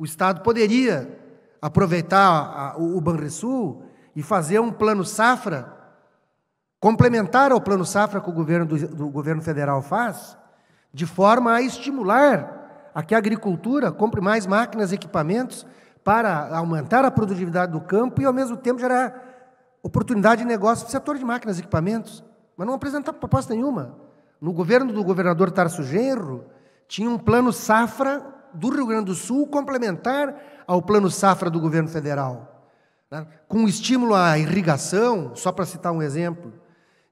O Estado poderia aproveitar a, o Banrisul e fazer um plano safra, complementar ao plano safra que o governo, do, do governo federal faz, de forma a estimular a que a agricultura compre mais máquinas e equipamentos para aumentar a produtividade do campo e, ao mesmo tempo, gerar oportunidade de negócio para o setor de máquinas e equipamentos. Mas não apresentar proposta nenhuma. No governo do governador Tarso Genro, tinha um plano safra do Rio Grande do Sul complementar ao plano safra do governo federal, né? com estímulo à irrigação, só para citar um exemplo.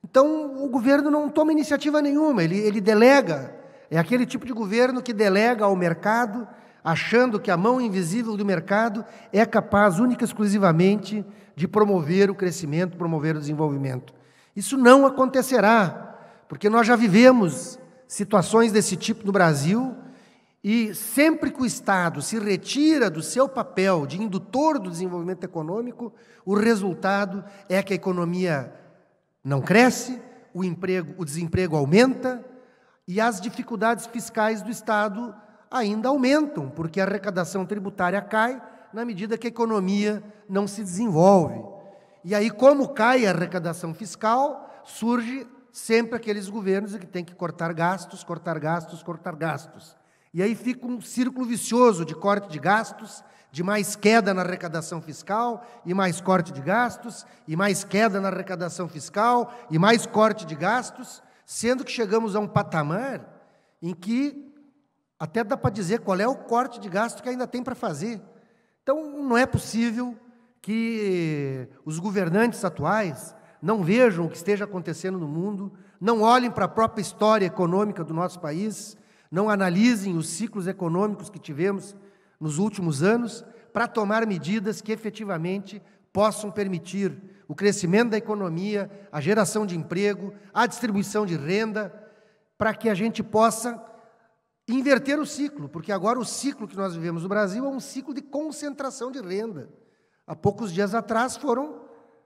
Então, o governo não toma iniciativa nenhuma, ele, ele delega. É aquele tipo de governo que delega ao mercado, achando que a mão invisível do mercado é capaz única e exclusivamente de promover o crescimento, promover o desenvolvimento. Isso não acontecerá, porque nós já vivemos situações desse tipo no Brasil e sempre que o Estado se retira do seu papel de indutor do desenvolvimento econômico, o resultado é que a economia não cresce, o, emprego, o desemprego aumenta e as dificuldades fiscais do Estado ainda aumentam, porque a arrecadação tributária cai na medida que a economia não se desenvolve. E aí, como cai a arrecadação fiscal, surge sempre aqueles governos que têm que cortar gastos, cortar gastos, cortar gastos. E aí fica um círculo vicioso de corte de gastos, de mais queda na arrecadação fiscal, e mais corte de gastos, e mais queda na arrecadação fiscal, e mais corte de gastos, sendo que chegamos a um patamar em que até dá para dizer qual é o corte de gasto que ainda tem para fazer. Então, não é possível que os governantes atuais não vejam o que esteja acontecendo no mundo, não olhem para a própria história econômica do nosso país não analisem os ciclos econômicos que tivemos nos últimos anos para tomar medidas que efetivamente possam permitir o crescimento da economia, a geração de emprego, a distribuição de renda, para que a gente possa inverter o ciclo, porque agora o ciclo que nós vivemos no Brasil é um ciclo de concentração de renda. Há poucos dias atrás foram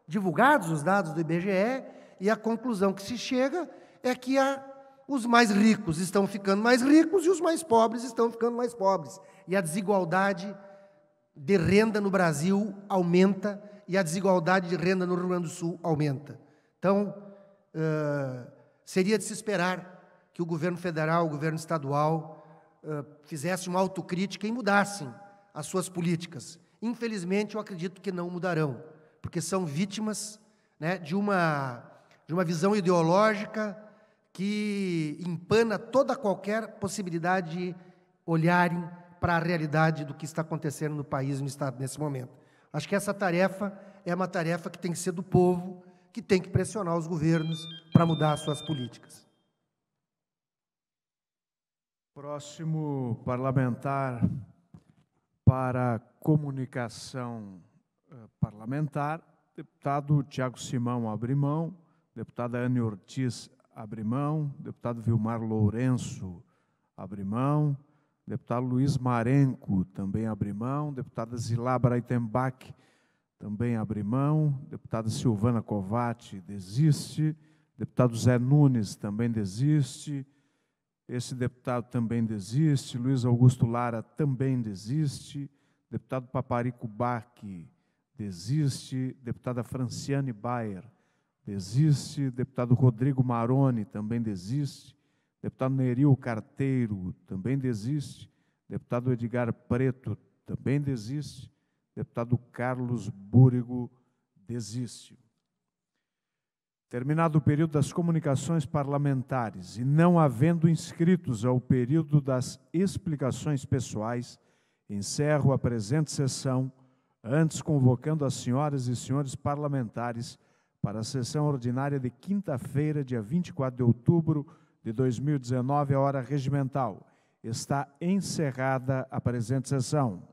divulgados os dados do IBGE e a conclusão que se chega é que a os mais ricos estão ficando mais ricos e os mais pobres estão ficando mais pobres. E a desigualdade de renda no Brasil aumenta e a desigualdade de renda no Rio Grande do Sul aumenta. Então, uh, seria de se esperar que o governo federal, o governo estadual, uh, fizesse uma autocrítica e mudassem as suas políticas. Infelizmente, eu acredito que não mudarão, porque são vítimas né, de, uma, de uma visão ideológica que empana toda qualquer possibilidade de olharem para a realidade do que está acontecendo no país e no Estado nesse momento. Acho que essa tarefa é uma tarefa que tem que ser do povo, que tem que pressionar os governos para mudar as suas políticas. Próximo parlamentar para comunicação eh, parlamentar, deputado Tiago Simão Abrimão, deputada Anne Ortiz abre mão, deputado Vilmar Lourenço abre mão, deputado Luiz Marenco também abre mão, deputada Zilá Braitembach também abre mão, deputada Silvana Covati desiste, deputado Zé Nunes também desiste, esse deputado também desiste, Luiz Augusto Lara também desiste, deputado Paparico Baque desiste, deputada Franciane Bayer desiste, deputado Rodrigo Maroni também desiste, deputado Neril Carteiro também desiste, deputado Edgar Preto também desiste, deputado Carlos Búrigo desiste. Terminado o período das comunicações parlamentares e não havendo inscritos ao período das explicações pessoais, encerro a presente sessão, antes convocando as senhoras e senhores parlamentares para a sessão ordinária de quinta-feira, dia 24 de outubro de 2019, a hora regimental. Está encerrada a presente sessão.